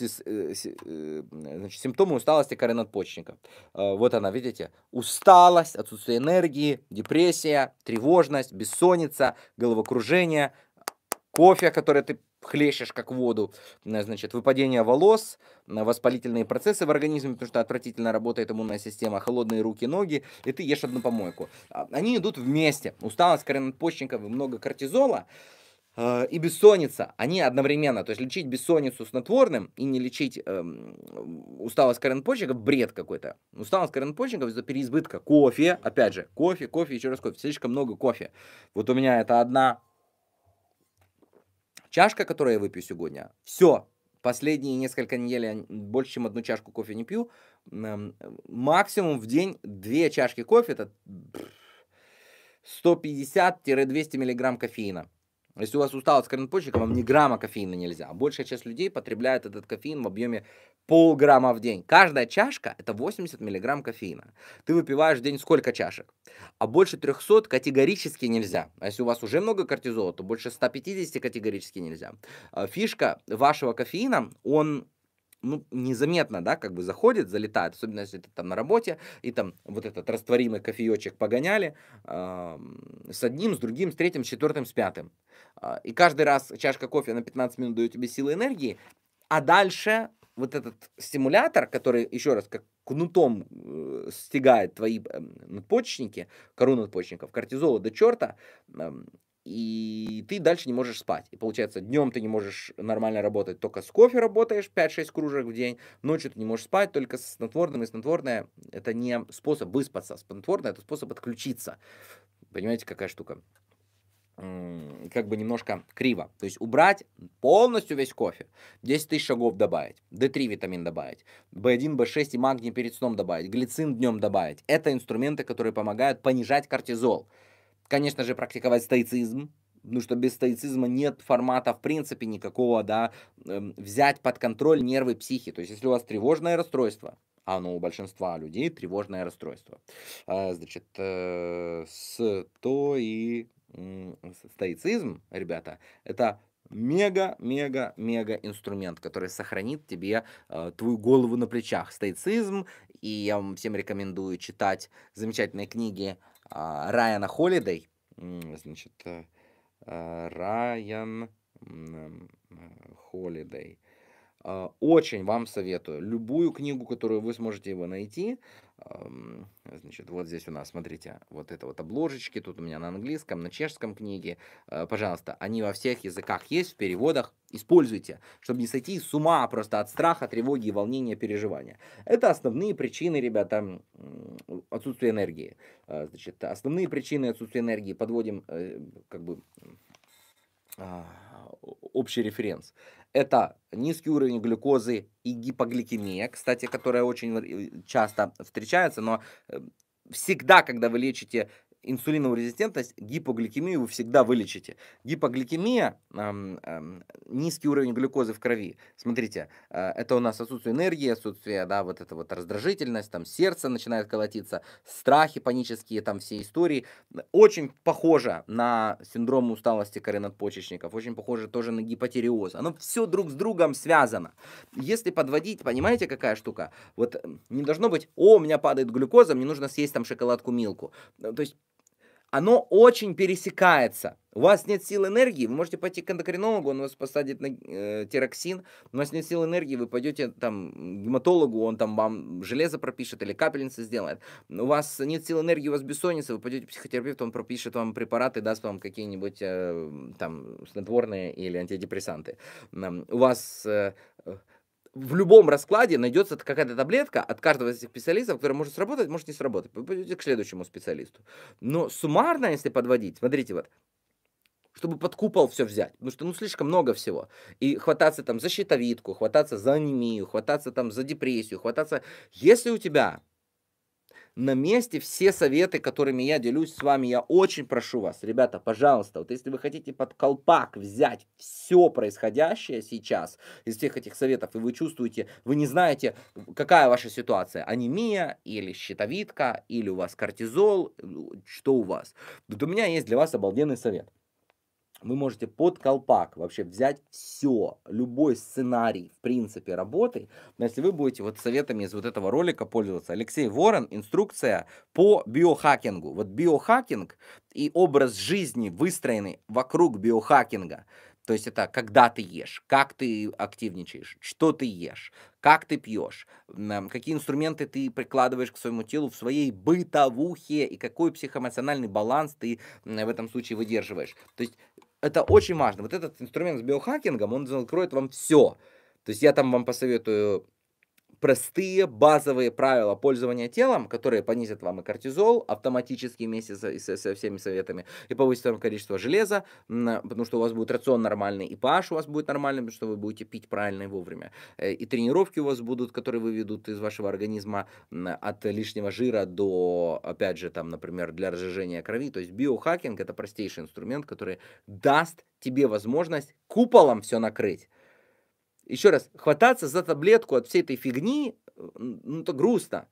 э, э, значит, симптомы усталости коры надпочечников. Вот она, видите? Усталость, отсутствие энергии, депрессия, тревожность, бессонница, головокружение, кофе, который ты хлещешь как воду, значит, выпадение волос, воспалительные процессы в организме, потому что отвратительно работает иммунная система, холодные руки, ноги, и ты ешь одну помойку. А, они идут вместе. Усталость коренопочечников и много кортизола, э, и бессонница, они одновременно, то есть лечить бессонницу снотворным и не лечить эм, усталость коренопочечников, бред какой-то. Усталость коренопочечников из-за переизбытка кофе, опять же, кофе, кофе, еще раз кофе, слишком много кофе. Вот у меня это одна Чашка, которую я выпью сегодня, все. Последние несколько недель я больше, чем одну чашку кофе не пью. Максимум в день две чашки кофе, это 150-200 миллиграмм кофеина. Если у вас усталость корнопочек, вам ни грамма кофеина нельзя. Большая часть людей потребляет этот кофеин в объеме полграмма в день. Каждая чашка – это 80 миллиграмм кофеина. Ты выпиваешь в день сколько чашек? А больше 300 категорически нельзя. А если у вас уже много кортизола, то больше 150 категорически нельзя. Э, фишка вашего кофеина – он ну, незаметно, да, как бы заходит, залетает, особенно если ты там на работе, и там вот этот растворимый кофеечек погоняли э, с одним, с другим, с третьим, с четвертым, с пятым. Э, и каждый раз чашка кофе на 15 минут дает тебе силы энергии, а дальше вот этот стимулятор, который, еще раз, как кнутом э, стягает твои эм, надпочечники, кору надпочечников, кортизола до черта, эм, и ты дальше не можешь спать. И получается, днем ты не можешь нормально работать, только с кофе работаешь 5-6 кружек в день, ночью ты не можешь спать, только с снотворным. И снотворное — это не способ выспаться, снотворное — это способ отключиться. Понимаете, какая штука? как бы немножко криво. То есть убрать полностью весь кофе, 10 тысяч шагов добавить, D3 витамин добавить, B1, B6 и магний перед сном добавить, глицин днем добавить. Это инструменты, которые помогают понижать кортизол. Конечно же, практиковать стоицизм, ну что без стоицизма нет формата в принципе никакого, да, эм, взять под контроль нервы психи. То есть, если у вас тревожное расстройство, а оно у большинства людей тревожное расстройство, э, значит, э, сто и стоицизм, ребята, это мега-мега-мега инструмент, который сохранит тебе э, твою голову на плечах. Стоицизм, и я вам всем рекомендую читать замечательные книги Райана Холидей. Значит, Райан Холидей. Э, э, э, а, очень вам советую любую книгу, которую вы сможете его найти. Значит, вот здесь у нас, смотрите, вот это вот обложечки, тут у меня на английском, на чешском книге. А, пожалуйста, они во всех языках есть, в переводах, используйте, чтобы не сойти с ума просто от страха, тревоги, волнения, переживания. Это основные причины, ребята, отсутствия энергии. А, значит, основные причины отсутствия энергии подводим, э, как бы, а, общий референс. Это низкий уровень глюкозы и гипогликемия, кстати, которая очень э, часто встречается, но э, всегда, когда вы лечите инсулиновую резистентность, гипогликемию вы всегда вылечите. Гипогликемия, эм, эм, низкий уровень глюкозы в крови. Смотрите, э, это у нас отсутствие энергии, отсутствие, да, вот это вот раздражительность, там сердце начинает колотиться, страхи панические, там все истории. Очень похоже на синдром усталости коры надпочечников, очень похоже тоже на гипотереоз. Оно все друг с другом связано. Если подводить, понимаете, какая штука? Вот не должно быть, о, у меня падает глюкоза, мне нужно съесть там шоколадку-милку. Э, то есть оно очень пересекается. У вас нет сил энергии, вы можете пойти к эндокринологу, он вас посадит на э, тироксин. У вас нет сил энергии, вы пойдете там к гематологу, он там вам железо пропишет или капельницы сделает. У вас нет сил энергии, у вас бессонница, вы пойдете к психотерапевту, он пропишет вам препараты, даст вам какие-нибудь э, там снотворные или антидепрессанты. У вас э, в любом раскладе найдется какая-то таблетка от каждого из этих специалистов, которая может сработать, может не сработать. Вы пойдете к следующему специалисту. Но суммарно, если подводить, смотрите вот, чтобы под купол все взять, потому что ну слишком много всего. И хвататься там за щитовидку, хвататься за анемию, хвататься там за депрессию, хвататься... Если у тебя на месте все советы, которыми я делюсь с вами. Я очень прошу вас, ребята, пожалуйста, вот если вы хотите под колпак взять все происходящее сейчас из всех этих советов, и вы чувствуете, вы не знаете, какая ваша ситуация, анемия или щитовидка, или у вас кортизол, ну, что у вас. То у меня есть для вас обалденный совет – вы можете под колпак вообще взять все, любой сценарий, в принципе, работы. Но если вы будете вот советами из вот этого ролика пользоваться. Алексей Ворон, инструкция по биохакингу. Вот биохакинг и образ жизни выстроены вокруг биохакинга. То есть это когда ты ешь, как ты активничаешь, что ты ешь, как ты пьешь, эм, какие инструменты ты прикладываешь к своему телу в своей бытовухе и какой психоэмоциональный баланс ты в этом случае выдерживаешь. То есть это очень важно. Вот этот инструмент с биохакингом, он откроет вам все. То есть я там вам посоветую простые базовые правила пользования телом, которые понизят вам и кортизол автоматически вместе со, со, со всеми советами, и повысят вам количество железа, а, потому что у вас будет рацион нормальный, и pH у вас будет нормальный, потому что вы будете пить правильно и вовремя. Э, и тренировки у вас будут, которые выведут из вашего организма от лишнего жира до, опять же, там, например, для разжижения крови. То есть биохакинг – это простейший инструмент, который даст тебе возможность куполом все накрыть. Еще раз, хвататься за таблетку от всей этой фигни, ну, это грустно.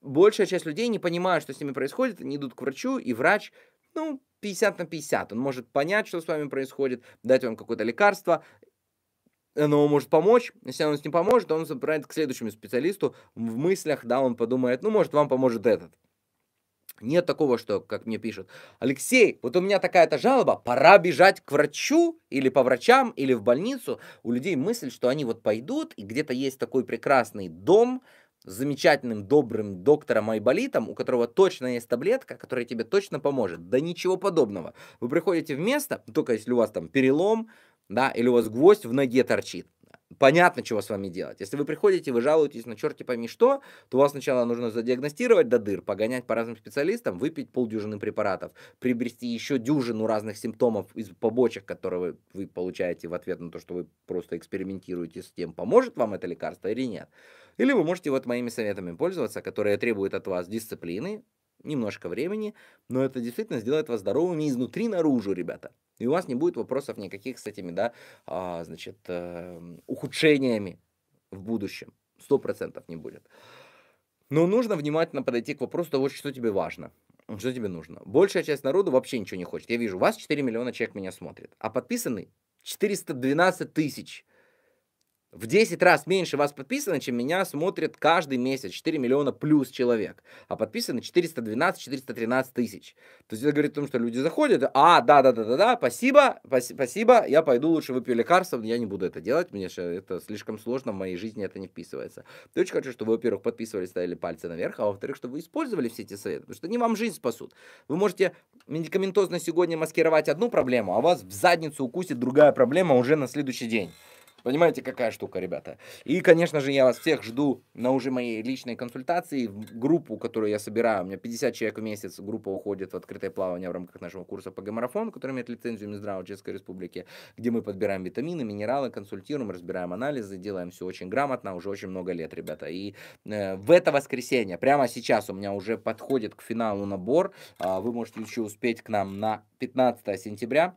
Большая часть людей не понимают, что с ними происходит, они идут к врачу, и врач, ну, 50 на 50. Он может понять, что с вами происходит, дать вам какое-то лекарство, оно может помочь. Если оно не поможет, он забирает к следующему специалисту в мыслях, да, он подумает, ну, может, вам поможет этот. Нет такого, что, как мне пишут, Алексей, вот у меня такая-то жалоба, пора бежать к врачу или по врачам, или в больницу. У людей мысль, что они вот пойдут, и где-то есть такой прекрасный дом, с замечательным, добрым доктором Айболитом, у которого точно есть таблетка, которая тебе точно поможет. Да ничего подобного. Вы приходите в место, только если у вас там перелом, да, или у вас гвоздь в ноге торчит понятно, чего с вами делать. Если вы приходите, вы жалуетесь на черти пойми что, то вас сначала нужно задиагностировать до дыр, погонять по разным специалистам, выпить полдюжины препаратов, приобрести еще дюжину разных симптомов из побочек, которые вы, вы получаете в ответ на то, что вы просто экспериментируете с тем, поможет вам это лекарство или нет. Или вы можете вот моими советами пользоваться, которые требуют от вас дисциплины, немножко времени, но это действительно сделает вас здоровыми изнутри наружу, ребята. И у вас не будет вопросов никаких с этими, да, а, значит, э, ухудшениями в будущем. Сто процентов не будет. Но нужно внимательно подойти к вопросу того, что тебе важно. Что тебе нужно? Большая часть народу вообще ничего не хочет. Я вижу, вас 4 миллиона человек меня смотрит, а подписаны 412 тысяч в 10 раз меньше вас подписано, чем меня смотрит каждый месяц 4 миллиона плюс человек, а подписано 412-413 тысяч. То есть это говорит о том, что люди заходят, а, да-да-да-да-да, спасибо, спасибо, я пойду лучше выпью лекарства, я не буду это делать, мне же это слишком сложно, в моей жизни это не вписывается. Я очень хочу, чтобы вы, во-первых, подписывались, ставили пальцы наверх, а во-вторых, чтобы вы использовали все эти советы, потому что они вам жизнь спасут. Вы можете медикаментозно сегодня маскировать одну проблему, а вас в задницу укусит другая проблема уже на следующий день. Понимаете, какая штука, ребята? И, конечно же, я вас всех жду на уже моей личной консультации, в группу, которую я собираю. У меня 50 человек в месяц, группа уходит в открытое плавание в рамках нашего курса по гоморафону, который имеет лицензию Минздрава Чешской Республики, где мы подбираем витамины, минералы, консультируем, разбираем анализы, делаем все очень грамотно, уже очень много лет, ребята. И э, в это воскресенье, прямо сейчас у меня уже подходит к финалу набор, э, вы можете еще успеть к нам на 15 сентября.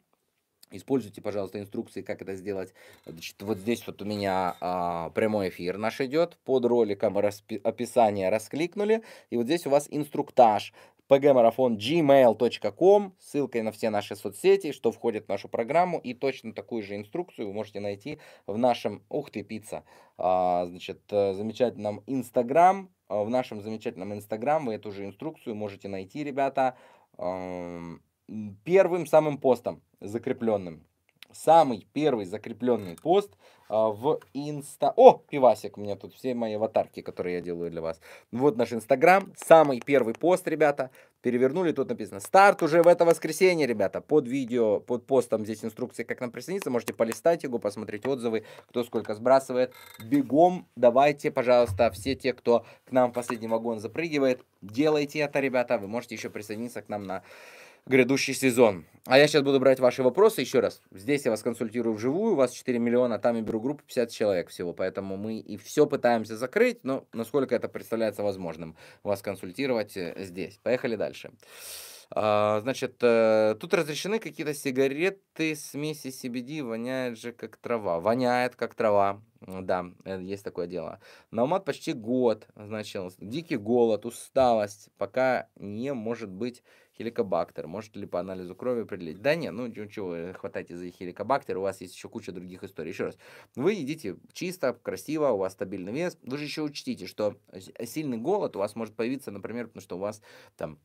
Используйте, пожалуйста, инструкции, как это сделать. Значит, вот здесь вот у меня а, прямой эфир наш идет. Под роликом распи- описание раскликнули. И вот здесь у вас инструктаж pgmarathon gmail.com, ссылкой на все наши соцсети, что входит в нашу программу, и точно такую же инструкцию вы можете найти в нашем, ух ты, пицца, а, значит, э, замечательном Инстаграм, э, в нашем замечательном Инстаграм вы эту же инструкцию можете найти, ребята, первым самым постом закрепленным. Самый первый закрепленный пост а, в инста... О, пивасик у меня тут, все мои аватарки, которые я делаю для вас. Вот наш инстаграм, самый первый пост, ребята. Перевернули, тут написано «Старт уже в это воскресенье, ребята». Под видео, под постом здесь инструкция, как нам присоединиться. Можете полистать его, посмотреть отзывы, кто сколько сбрасывает. Бегом давайте, пожалуйста, все те, кто к нам в последний вагон запрыгивает, делайте это, ребята. Вы можете еще присоединиться к нам на грядущий сезон. А я сейчас буду брать ваши вопросы еще раз. Здесь я вас консультирую вживую, у вас 4 миллиона, там я беру группу 50 человек всего, поэтому мы и все пытаемся закрыть, но насколько это представляется возможным, вас консультировать э, здесь. Поехали дальше. А, значит, э, тут разрешены какие-то сигареты, смеси CBD, воняет же как трава. Воняет как трава, да, э, есть такое дело. Наумат почти год, значит, дикий голод, усталость, пока не может быть хеликобактер. может ли по анализу крови определить? Да нет, ну чего хватайте за хеликобактер, у вас есть еще куча других историй. Еще раз, вы едите чисто, красиво, у вас стабильный вес. Вы же еще учтите, что сильный голод у вас может появиться, например, потому что у вас там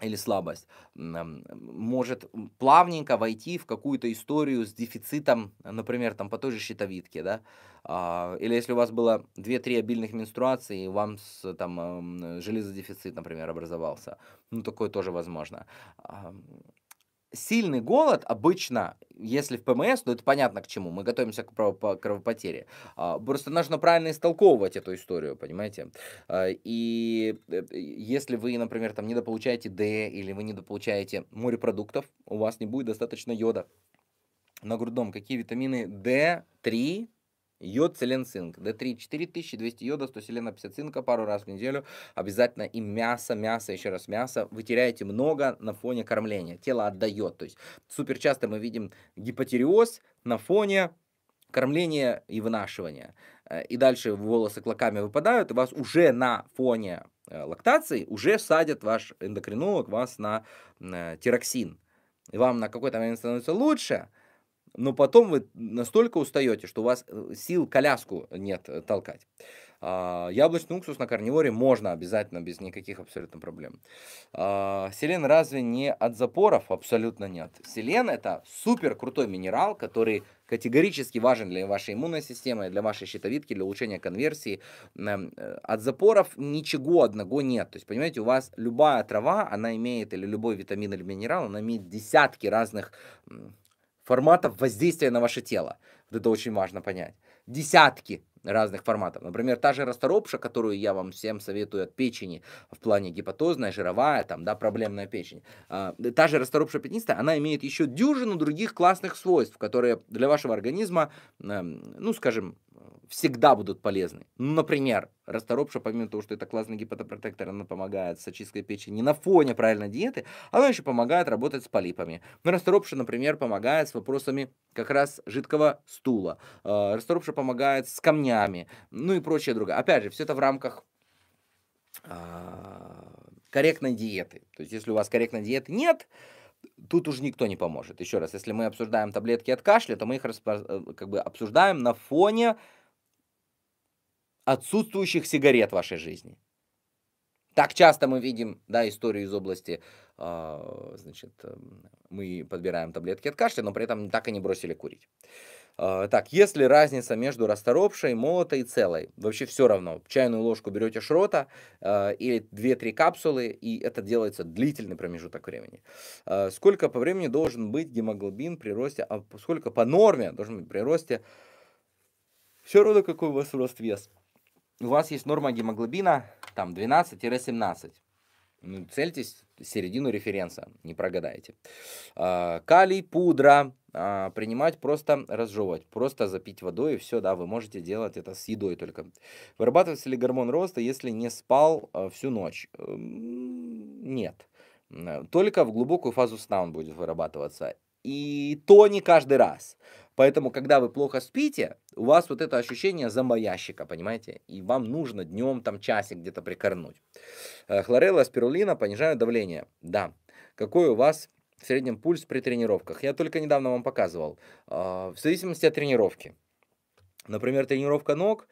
или слабость, может плавненько войти в какую-то историю с дефицитом, например, там по той же щитовидке, да, а, или если у вас было 2-3 обильных менструации, и вам с, там железодефицит, например, образовался, ну, такое тоже возможно сильный голод обычно, если в ПМС, то ну, это понятно к чему, мы готовимся к кровопотере. А, просто нужно правильно истолковывать эту историю, понимаете? А, и э, если вы, например, там недополучаете Д или вы недополучаете морепродуктов, у вас не будет достаточно йода. На грудном какие витамины D3, Йод, селен, цинк. D3 4200 йода, 100 селена, 50 цинка, пару раз в неделю. Обязательно и мясо, мясо, еще раз мясо. Вы теряете много на фоне кормления. Тело отдает. То есть супер часто мы видим гипотереоз на фоне кормления и вынашивания. Э, и дальше волосы клоками выпадают, и вас уже на фоне э, лактации уже садят ваш эндокринолог вас на э, тироксин. И вам на какой-то момент становится лучше, но потом вы настолько устаете, что у вас э, сил коляску нет э, толкать. А, яблочный уксус на корневоре можно обязательно, без никаких абсолютно проблем. А, селен разве не от запоров? Абсолютно нет. Селен это супер крутой минерал, который категорически важен для вашей иммунной системы, для вашей щитовидки, для улучшения конверсии. Эм, э, от запоров ничего одного нет. То есть, понимаете, у вас любая трава, она имеет, или любой витамин или минерал, она имеет десятки разных форматов воздействия на ваше тело. Вот это очень важно понять. Десятки разных форматов. Например, та же расторопша, которую я вам всем советую от печени в плане гипотозная, жировая, там, да, проблемная печень. А, та же расторопша пятнистая, она имеет еще дюжину других классных свойств, которые для вашего организма, эм, ну, скажем, всегда будут полезны. Ну, например, расторопша, помимо того, что это классный гепатопротектор, она помогает с очисткой печени на фоне правильной диеты, она еще помогает работать с полипами. Но ну, расторопша, например, помогает с вопросами как раз жидкого стула. Э, расторопша помогает с камнями, ну и прочее другое. Опять же, все это в рамках а, корректной диеты. То есть, если у вас корректной диеты нет, тут уже никто не поможет. Еще раз, если мы обсуждаем таблетки от кашля, то мы их э, как бы обсуждаем на фоне отсутствующих сигарет в вашей жизни. Так часто мы видим да, историю из области, э, значит, мы подбираем таблетки от кашля, но при этом так и не бросили курить. Э, так, если разница между расторопшей, молотой и целой, вообще все равно, чайную ложку берете шрота э, или 2-3 капсулы, и это делается длительный промежуток времени. Э, сколько по времени должен быть гемоглобин при росте, а сколько по норме должен быть при росте, все равно какой у вас рост вес у вас есть норма гемоглобина там 12-17. Ну, цельтесь середину референса, не прогадаете. А, калий, пудра, а, принимать просто разжевывать, просто запить водой и все, да, вы можете делать это с едой только. Вырабатывается ли гормон роста, если не спал а, всю ночь? Эм, нет. Только в глубокую фазу сна он будет вырабатываться. И то не каждый раз. Поэтому, когда вы плохо спите, у вас вот это ощущение зомбоящика, понимаете? И вам нужно днем там часик где-то прикорнуть. Э, хлорелла, спирулина понижают давление. Да. Какой у вас в среднем пульс при тренировках? Я только недавно вам показывал. А, в зависимости от тренировки. Например, тренировка ног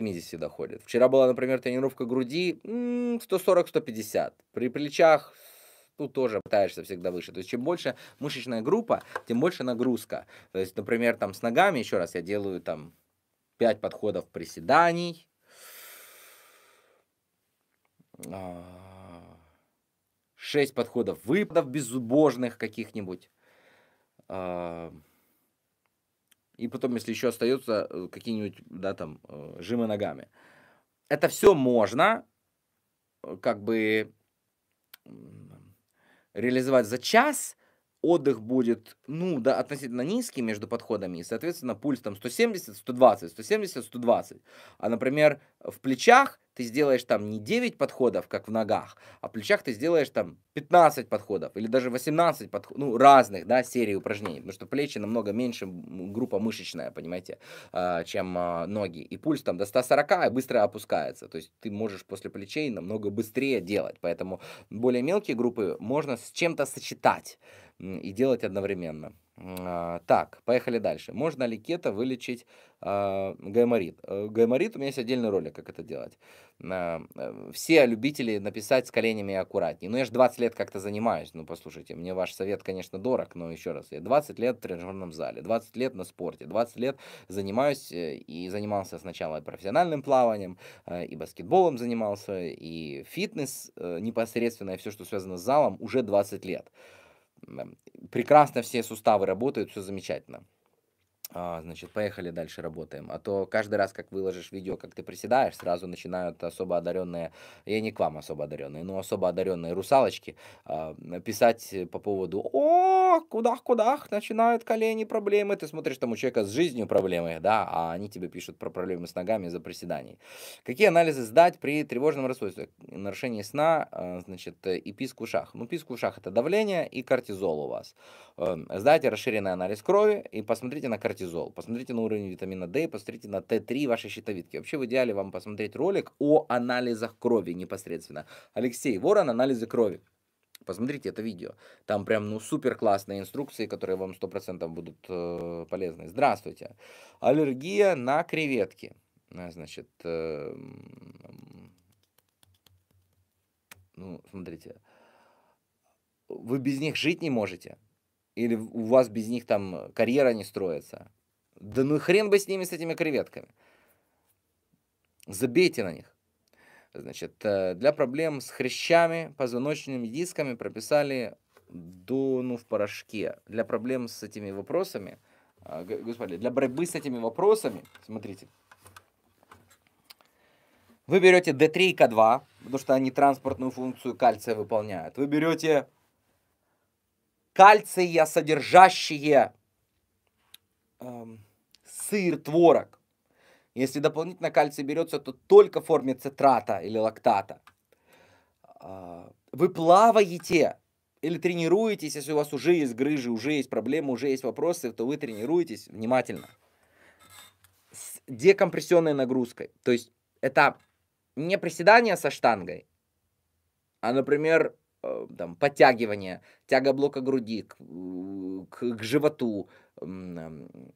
70 доходит. Вчера была, например, тренировка груди 140-150. При плечах ну, тоже пытаешься всегда выше. То есть, чем больше мышечная группа, тем больше нагрузка. То есть, например, там с ногами, еще раз, я делаю там 5 подходов приседаний, а, шесть подходов выпадов беззубожных каких-нибудь. А, и потом, если еще остаются э, какие-нибудь, да, там, э, жимы ногами. Это все можно, э, как бы, реализовать за час, отдых будет, ну, да, относительно низкий между подходами, и, соответственно, пульс там 170, 120, 170, 120. А, например, в плечах ты сделаешь там не 9 подходов, как в ногах, а в плечах ты сделаешь там 15 подходов или даже 18 подходов, ну, разных, да, серий упражнений, потому что плечи намного меньше, группа мышечная, понимаете, а, чем а, ноги, и пульс там до 140 быстро опускается, то есть ты можешь после плечей намного быстрее делать, поэтому более мелкие группы можно с чем-то сочетать и делать одновременно. А, так, поехали дальше. Можно ли кето вылечить а, э, гайморит? Гайморит, у меня есть отдельный ролик, как это делать. Э, все любители написать с коленями аккуратнее. Ну, я же 20 лет как-то занимаюсь. Ну, послушайте, мне ваш совет, конечно, дорог, но еще раз, я 20 лет в тренажерном зале, 20 лет на спорте, 20 лет занимаюсь э, и занимался сначала профессиональным плаванием, э, и баскетболом занимался, и фитнес э, непосредственно, и все, что связано с залом, уже 20 лет прекрасно все суставы работают, все замечательно. А, значит, поехали дальше работаем. А то каждый раз, как выложишь видео, как ты приседаешь, сразу начинают особо одаренные, я не к вам особо одаренные, но особо одаренные русалочки а, писать по поводу «О, кудах-кудах, начинают колени проблемы». Ты смотришь, там у человека с жизнью проблемы, да, а они тебе пишут про проблемы с ногами за приседаний. Какие анализы сдать при тревожном расстройстве? нарушение сна, а, значит, и писк в ушах. Ну, писк в ушах – это давление и кортизол у вас. Эм, сдайте расширенный анализ крови и посмотрите на кортизол кортизол, посмотрите на уровень витамина D, посмотрите на Т3 вашей щитовидки. Вообще в идеале вам посмотреть ролик о анализах крови непосредственно. Алексей Ворон, анализы крови. Посмотрите это видео. Там прям ну супер классные инструкции, которые вам 100% будут э, полезны. Здравствуйте. Аллергия на креветки. А, значит, э, ну смотрите, вы без них жить не можете. Или у вас без них там карьера не строится. Да ну и хрен бы с ними, с этими креветками. Забейте на них. Значит, э, для проблем с хрящами, позвоночными дисками прописали дону в порошке. Для проблем с этими вопросами, э, господи, для борьбы с этими вопросами, смотрите, вы берете D3 и К2, потому что они транспортную функцию кальция выполняют. Вы берете кальция, содержащие эм, сыр, творог. Если дополнительно кальций берется, то только в форме цитрата или лактата. А, вы плаваете или тренируетесь, если у вас уже есть грыжи, уже есть проблемы, уже есть вопросы, то вы тренируетесь внимательно. С декомпрессионной нагрузкой. То есть это не приседание со штангой, а, например, Э, там, подтягивания, тяга блока груди к, к, к животу,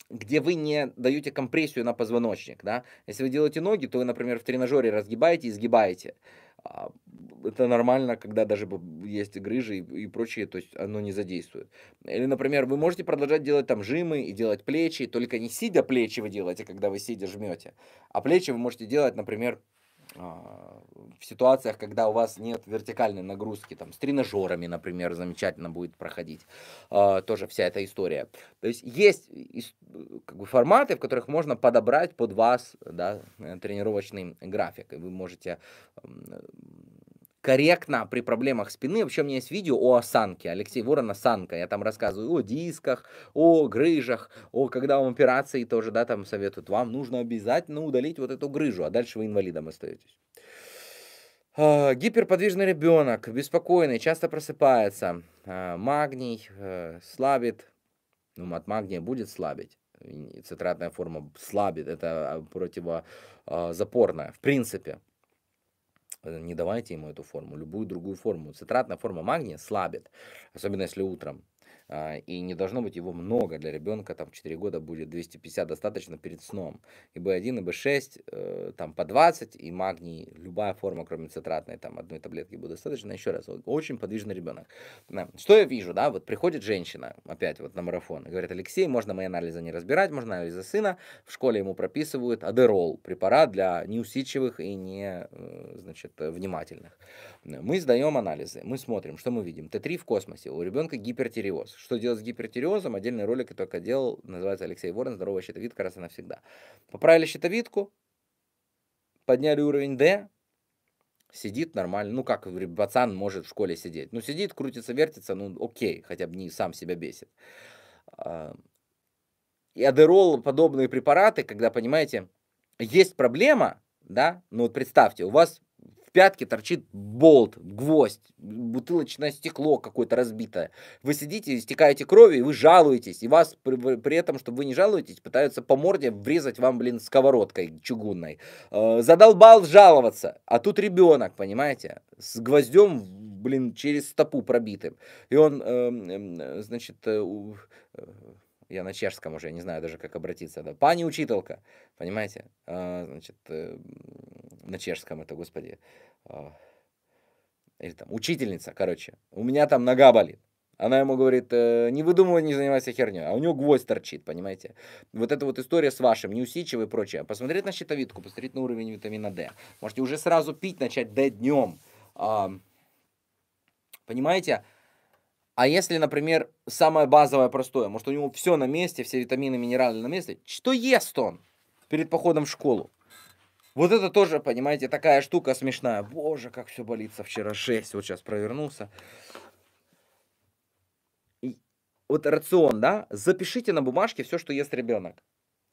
где вы не даете компрессию на позвоночник. Да? Если вы делаете ноги, то вы, например, в тренажере разгибаете и сгибаете. А, это нормально, когда даже есть грыжи и, и прочее, то есть оно не задействует. Или, например, вы можете продолжать делать там жимы и делать плечи, только не сидя плечи вы делаете, когда вы сидя жмете, а плечи вы можете делать, например, а, в ситуациях, когда у вас нет вертикальной нагрузки, там, с тренажерами, например, замечательно будет проходить э, тоже вся эта история. То есть есть как бы, форматы, в которых можно подобрать под вас да, э, тренировочный график, и вы можете корректно при проблемах спины. Вообще у меня есть видео о осанке, Алексей Ворон осанка. Я там рассказываю о дисках, о грыжах, о когда вам операции тоже, да, там советуют. Вам нужно обязательно удалить вот эту грыжу, а дальше вы инвалидом остаетесь. А, гиперподвижный ребенок, беспокойный, часто просыпается, а, магний э, слабит, ну, от магния будет слабить, цитратная форма слабит, это а, противозапорная, в принципе. Э, не давайте ему эту форму, любую другую форму. Цитратная форма магния слабит, особенно если утром. А, и не должно быть его много для ребенка, там в 4 года будет 250 достаточно перед сном. И B1, и B6, э, там по 20, и магний, любая форма, кроме цитратной, там одной таблетки будет достаточно. Еще раз, очень подвижный ребенок. Что я вижу, да, вот приходит женщина опять вот на марафон, и говорит, Алексей, можно мои анализы не разбирать, можно анализы сына, в школе ему прописывают адерол, препарат для неусидчивых и не, э, значит, внимательных. Мы сдаем анализы, мы смотрим, что мы видим. Т3 в космосе, у ребенка гипертиреоз, что делать с гипертиреозом, отдельный ролик я только делал, называется Алексей Ворон, здоровая щитовидка раз и навсегда. Поправили щитовидку, подняли уровень D, сидит нормально. Ну, как пацан может в школе сидеть? Ну, сидит, крутится, вертится, ну, окей, хотя бы не сам себя бесит. А, и адерол, подобные препараты, когда, понимаете, есть проблема, да, ну вот представьте, у вас пятке торчит болт, гвоздь, бутылочное стекло какое-то разбитое. Вы сидите, истекаете кровью, и вы жалуетесь. И вас при, при этом, чтобы вы не жалуетесь, пытаются по морде врезать вам, блин, сковородкой чугунной. Э, задолбал жаловаться. А тут ребенок, понимаете, с гвоздем, блин, через стопу пробитым. И он, э, э, значит, э, э я на чешском уже, я не знаю даже, как обратиться, да, пани учителка, понимаете, а, значит, э, на чешском это, господи, а, или там учительница, короче, у меня там нога болит, она ему говорит, э, не выдумывай, не занимайся херней. А у него гвоздь торчит, понимаете? Вот эта вот история с вашим, неусидчивый и прочее. Посмотреть на щитовидку, посмотреть на уровень витамина D. Можете уже сразу пить, начать D днем. Понимаете? А если, например, самое базовое простое, может, у него все на месте, все витамины, минералы на месте, что ест он перед походом в школу? Вот это тоже, понимаете, такая штука смешная. Боже, как все болится вчера. Жесть, вот сейчас провернулся. И вот рацион, да? Запишите на бумажке все, что ест ребенок.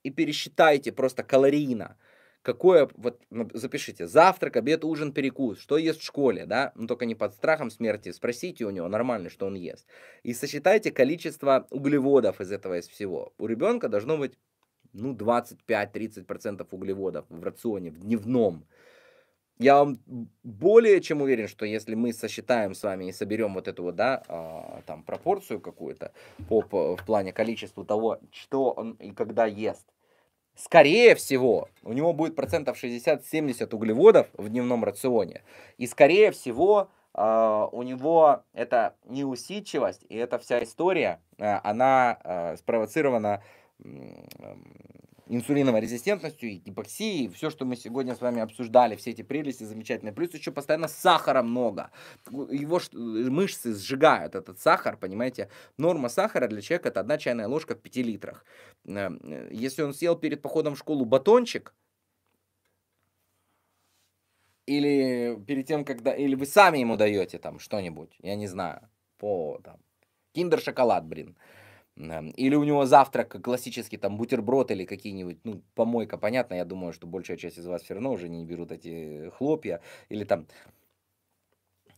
И пересчитайте просто калорийно какое, вот ну, запишите, завтрак, обед, ужин, перекус, что ест в школе, да, но ну, только не под страхом смерти, спросите у него нормально, что он ест. И сосчитайте количество углеводов из этого из всего. У ребенка должно быть, ну, 25-30% углеводов в рационе, в дневном. Я вам более чем уверен, что если мы сосчитаем с вами и соберем вот эту вот, да, а, там пропорцию какую-то по, по, в плане количества того, что он и когда ест, скорее всего, у него будет процентов 60-70 углеводов в дневном рационе. И, скорее всего, а, у него эта неусидчивость и эта вся история, а, она а, спровоцирована инсулиновой резистентностью и гипоксией, все, что мы сегодня с вами обсуждали, все эти прелести замечательные. Плюс еще постоянно сахара много. Его э, мышцы сжигают этот сахар, понимаете? Норма сахара для человека это одна чайная ложка в 5 литрах. Э, э, если он съел перед походом в школу батончик, или перед тем, когда... Или вы сами ему даете там что-нибудь, я не знаю, по там... Киндер-шоколад, блин. Эм, или у него завтрак классический, там, бутерброд или какие-нибудь, ну, помойка, понятно, я думаю, что большая часть из вас все равно уже не берут эти э, хлопья, или там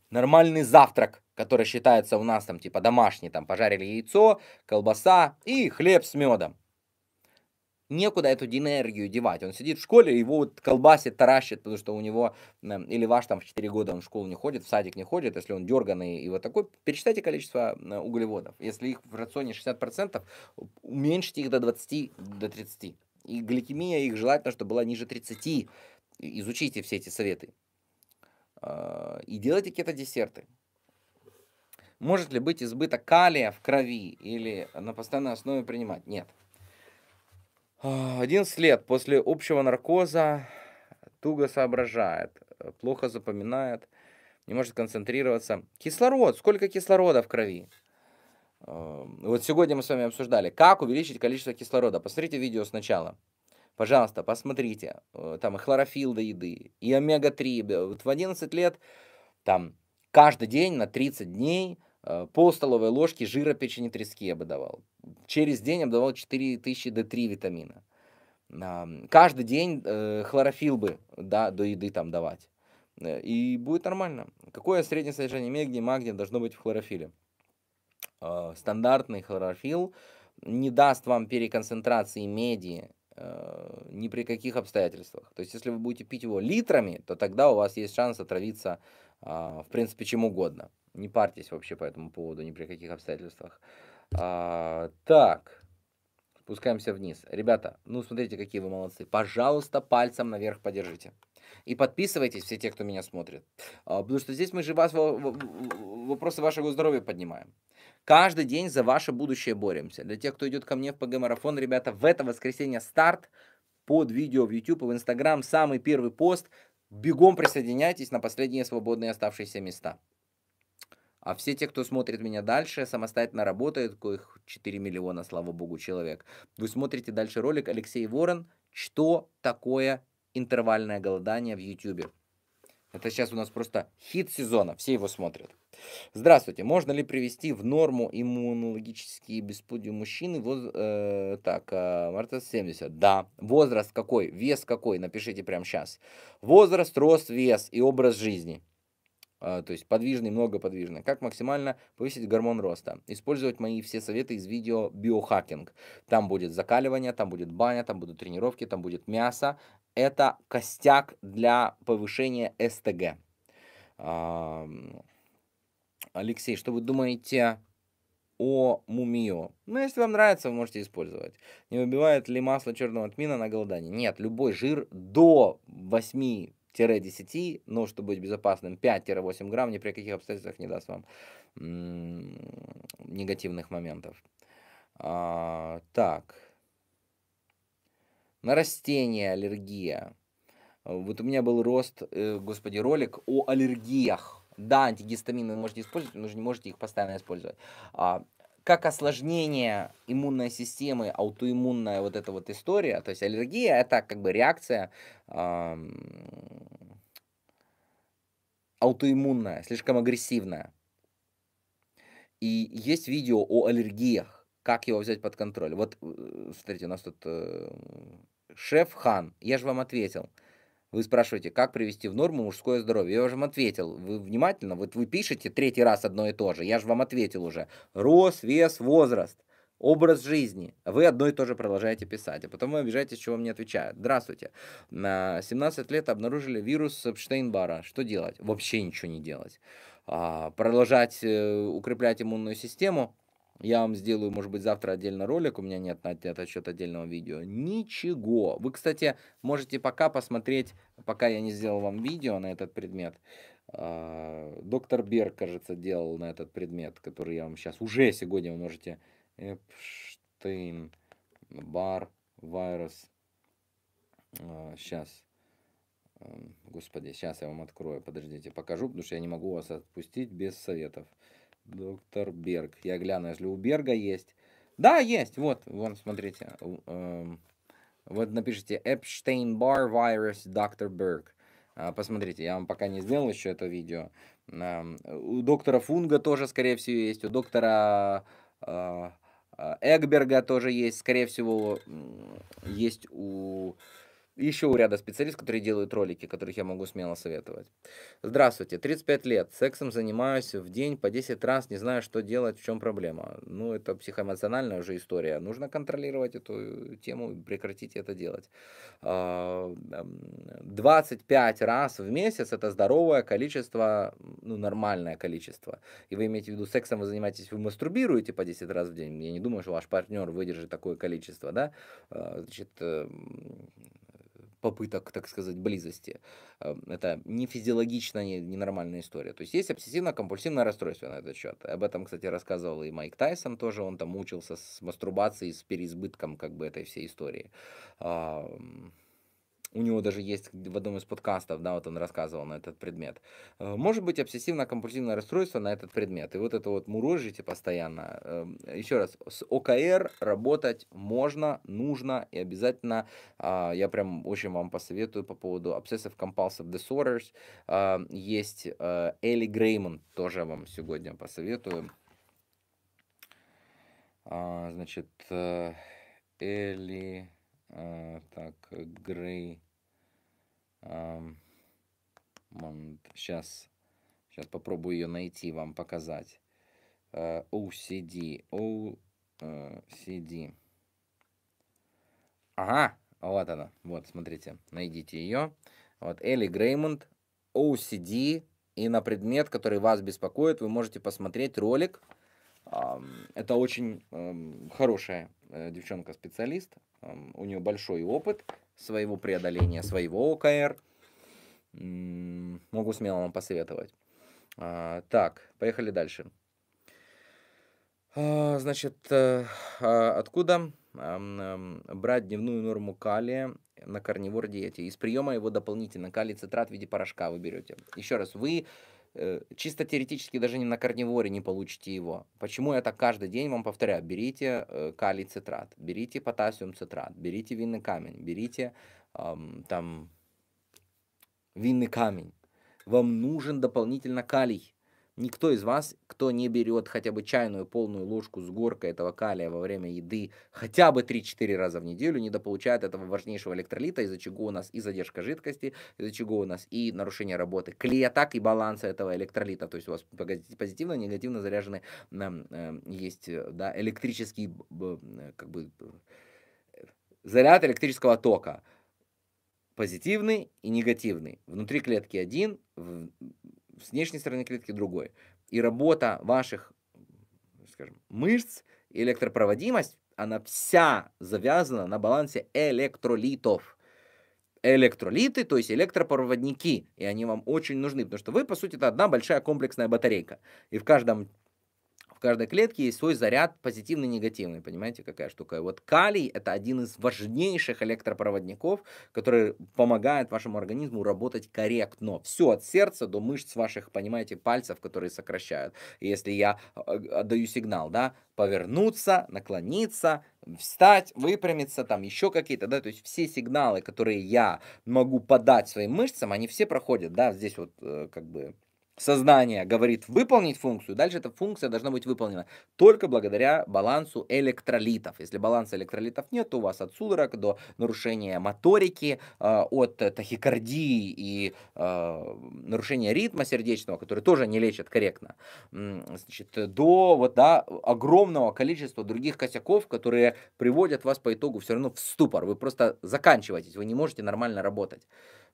нормальный завтрак, который считается у нас там, типа, домашний, там, пожарили яйцо, колбаса и хлеб с медом некуда эту энергию девать. Он сидит в школе, его вот колбасит, таращит, потому что у него, или ваш там в 4 года он в школу не ходит, в садик не ходит, если он дерганный и вот такой, перечитайте количество углеводов. Если их в рационе 60%, уменьшите их до 20, до 30. И гликемия их желательно, чтобы была ниже 30. Изучите все эти советы. А, и делайте какие-то десерты. Может ли быть избыток калия в крови или на постоянной основе принимать? Нет. 11 а, лет после общего наркоза туго соображает, э, плохо запоминает, не может концентрироваться. Кислород, сколько кислорода в крови? Э, вот сегодня мы с вами обсуждали, как увеличить количество кислорода. Посмотрите видео сначала. Пожалуйста, посмотрите. Э, там и хлорофилл до еды, и омега-3. Вот в 11 лет там каждый день на 30 дней Э, Пол столовой ложки жира, печени, трески я бы давал. Через день я бы давал 4000 D3 витамина. Каждый день э, хлорофилл бы да, до еды там давать. Э, и будет нормально. Какое среднее содержание магния, магния должно быть в хлорофиле? Стандартный хлорофилл не даст вам переконцентрации меди ни при каких обстоятельствах. То есть, если вы будете пить его литрами, то тогда у вас есть шанс отравиться а, в принципе, чем угодно. Не парьтесь вообще по этому поводу, ни при каких обстоятельствах. А, так, спускаемся вниз. Ребята, ну смотрите, какие вы молодцы. Пожалуйста, пальцем наверх поддержите. И подписывайтесь, все те, кто меня смотрит. А, потому что здесь мы же вас, вопросы вашего здоровья поднимаем. Каждый день за ваше будущее боремся. Для тех, кто идет ко мне в ПГ-марафон, ребята, в это воскресенье старт под видео в YouTube и в Instagram. Самый первый пост бегом присоединяйтесь на последние свободные оставшиеся места. А все те, кто смотрит меня дальше, самостоятельно работают, коих 4 миллиона, слава богу, человек. Вы смотрите дальше ролик Алексей Ворон, что такое интервальное голодание в YouTube. Это сейчас у нас просто хит сезона, все его смотрят. Здравствуйте, можно ли привести в норму иммунологические бесплодия мужчины? Воз... Э, так, э, Марта 70, да. Возраст какой, вес какой, напишите прямо сейчас. Возраст, рост, вес и образ жизни э, то есть подвижный, многоподвижный. Как максимально повысить гормон роста? Использовать мои все советы из видео биохакинг. Там будет закаливание, там будет баня, там будут тренировки, там будет мясо это костяк для повышения СТГ. Алексей, что вы думаете о Мумио? Ну, если вам нравится, вы можете использовать. Не выбивает ли масло черного тмина на голодание? Нет, любой жир до 8 10, но чтобы быть безопасным, 5-8 грамм ни при каких обстоятельствах не даст вам негативных моментов. А, так, на растения аллергия. Вот у меня был рост, э, господи, ролик о аллергиях. Да, антигистамины вы можете использовать, но же не можете их постоянно использовать. А, как осложнение иммунной системы, аутоиммунная вот эта вот история, то есть аллергия это как бы реакция э, аутоиммунная, слишком агрессивная. И есть видео о аллергиях, как его взять под контроль. Вот, э, смотрите, у нас тут э, шеф хан. Я же вам ответил. Вы спрашиваете, как привести в норму мужское здоровье? Я же вам ответил. Вы внимательно, вот вы пишете третий раз одно и то же. Я же вам ответил уже. Рост, вес, возраст, образ жизни. Вы одно и то же продолжаете писать, а потом вы обижаетесь, чего вам не отвечают. Здравствуйте. На 17 лет обнаружили вирус Пштейнбара. Что делать? Вообще ничего не делать. А, продолжать э, укреплять иммунную систему я вам сделаю, может быть, завтра отдельно ролик. У меня нет на этот счет отдельного видео. Ничего. Вы, кстати, можете пока посмотреть, пока я не сделал вам видео на этот предмет. А, доктор Бер, кажется, делал на этот предмет, который я вам сейчас уже сегодня вы можете... Эпштейн, бар, вирус. Сейчас. А, эм, господи, сейчас я вам открою. Подождите, покажу, потому что я не могу вас отпустить без советов. Доктор Берг. Я гляну, если у Берга есть. Да, есть. Вот, вон, смотрите. Эм, вот напишите Epstein-Barr virus Доктор Берг. А, посмотрите, я вам пока не сделал еще это видео. Эм, у доктора Фунга тоже, скорее всего, есть. У доктора э, э, Эгберга тоже есть. Скорее всего, есть у еще у ряда специалистов, которые делают ролики, которых я могу смело советовать. Здравствуйте, 35 лет, сексом занимаюсь в день по 10 раз, не знаю, что делать, в чем проблема. Ну, это психоэмоциональная уже история. Нужно контролировать эту э, тему и прекратить это делать. 25 а, раз в месяц это здоровое количество, ну, нормальное количество. И вы имеете в виду, сексом вы занимаетесь, вы мастурбируете по 10 раз в день. Я не думаю, что ваш партнер выдержит такое количество, да? А, значит, э, попыток, так сказать, близости. Эм, это не физиологичная, не, ненормальная история. То есть есть обсессивно-компульсивное расстройство на этот счет. Об этом, кстати, рассказывал и Майк Тайсон тоже, он там мучился с мастурбацией, с переизбытком как бы этой всей истории у него даже есть в одном из подкастов, да, вот он рассказывал на этот предмет, э, может быть обсессивно-компульсивное расстройство на этот предмет. И вот это вот мурожите постоянно. Эм, Еще раз, с ОКР работать можно, нужно и обязательно. А, я прям очень вам посоветую по поводу Obsessive Compulsive Disorders. А, есть э, Элли Греймон, тоже вам сегодня посоветую. А, значит, э, Элли, так, Грей, Сейчас, сейчас попробую ее найти, вам показать. OCD. Э, OCD. Ага, вот она. Вот, смотрите, найдите ее. Вот, Элли Греймонд, OCD. И на предмет, который вас беспокоит, вы можете посмотреть ролик. Это очень хорошая Э, девчонка-специалист, у нее большой опыт своего преодоления, своего ОКР. Могу смело вам посоветовать. А, так, поехали дальше. А, значит, э, а откуда брать дневную норму калия на корневой диете? Из приема его дополнительно калий цитрат в виде порошка вы берете. Еще раз, вы Э, чисто теоретически даже не на карниворе не получите его. Почему я так каждый день вам повторяю? Берите э, калий цитрат, берите потасиум цитрат, берите винный камень, берите эм, там винный камень. Вам нужен дополнительно калий. Никто из вас, кто не берет хотя бы чайную полную ложку с горкой этого калия во время еды хотя бы 3-4 раза в неделю, недополучает этого важнейшего электролита, из-за чего у нас и задержка жидкости, из-за чего у нас и нарушение работы клеток и баланса этого электролита. То есть у вас позитивно, негативно заряжены э, есть э, да, электрический э, как бы, заряд электрического тока. Позитивный и негативный. Внутри клетки один, с внешней стороны клетки другой. И работа ваших, скажем, мышц, электропроводимость, она вся завязана на балансе электролитов. Электролиты, то есть электропроводники, и они вам очень нужны, потому что вы, по сути, это одна большая комплексная батарейка. И в каждом каждой клетки есть свой заряд позитивный, негативный. Понимаете, какая штука? вот калий это один из важнейших электропроводников, который помогает вашему организму работать корректно. Все от сердца до мышц ваших, понимаете, пальцев, которые сокращают. И если я э, отдаю сигнал, да, повернуться, наклониться, встать, выпрямиться, там еще какие-то, да, то есть все сигналы, которые я могу подать своим мышцам, они все проходят, да, здесь вот э, как бы сознание говорит выполнить функцию, дальше эта функция должна быть выполнена только благодаря балансу электролитов. Если баланса электролитов нет, то у вас от судорог до нарушения моторики, э, от тахикардии и э, нарушения ритма сердечного, который тоже не лечат корректно, значит, до вот, да, огромного количества других косяков, которые приводят вас по итогу все равно в ступор. Вы просто заканчиваетесь, вы не можете нормально работать.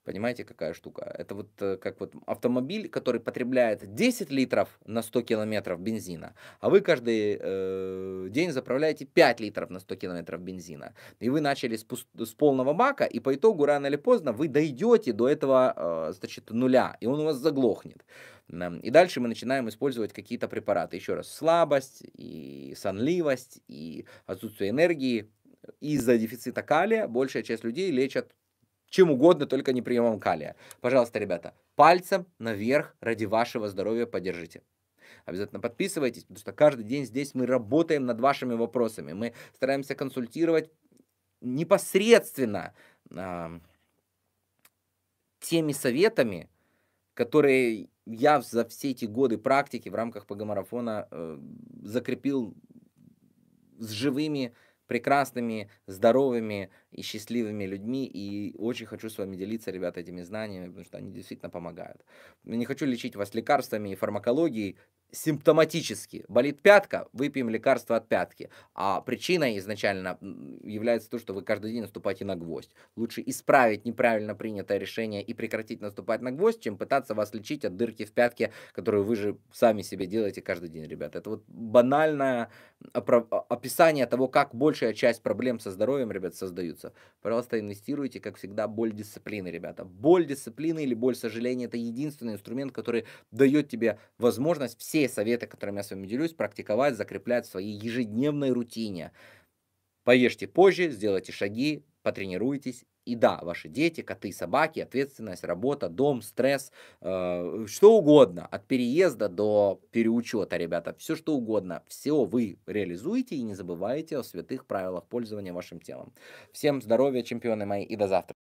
Понимаете, какая штука? Это вот э, как вот автомобиль, который потребляет 10 литров на 100 километров бензина, а вы каждый э, день заправляете 5 литров на 100 километров бензина. И вы начали с, с полного бака, и по итогу рано или поздно вы дойдете до этого, э, значит, нуля, и он у вас заглохнет. И дальше мы начинаем использовать какие-то препараты. Еще раз, слабость, и сонливость, и отсутствие энергии из-за дефицита калия большая часть людей лечат чем угодно, только не приемом калия. Пожалуйста, ребята, пальцем наверх ради вашего здоровья поддержите. Обязательно подписывайтесь, потому что каждый день здесь мы работаем над вашими вопросами. Мы стараемся консультировать непосредственно э, теми советами, которые я за все эти годы практики в рамках ПГ-марафона э, закрепил с живыми прекрасными, здоровыми и счастливыми людьми. И очень хочу с вами делиться, ребята, этими знаниями, потому что они действительно помогают. не хочу лечить вас лекарствами и фармакологией, симптоматически болит пятка, выпьем лекарство от пятки. А причина изначально является то, что вы каждый день наступаете на гвоздь. Лучше исправить неправильно принятое решение и прекратить наступать на гвоздь, чем пытаться вас лечить от дырки в пятке, которую вы же сами себе делаете каждый день, ребята. Это вот банальное а, описание того, как большая часть проблем со здоровьем, ребят, создаются. Пожалуйста, инвестируйте, как всегда, боль дисциплины, ребята. Боль дисциплины или боль сожаления – это единственный инструмент, который дает тебе возможность все те советы, которыми я с вами делюсь, практиковать, закреплять в своей ежедневной рутине. Поешьте позже, сделайте шаги, потренируйтесь. И да, ваши дети, коты, собаки, ответственность, работа, дом, стресс, э, что угодно, от переезда до переучета, ребята, все что угодно, все вы реализуете и не забывайте о святых правилах пользования вашим телом. Всем здоровья, чемпионы мои, и до завтра.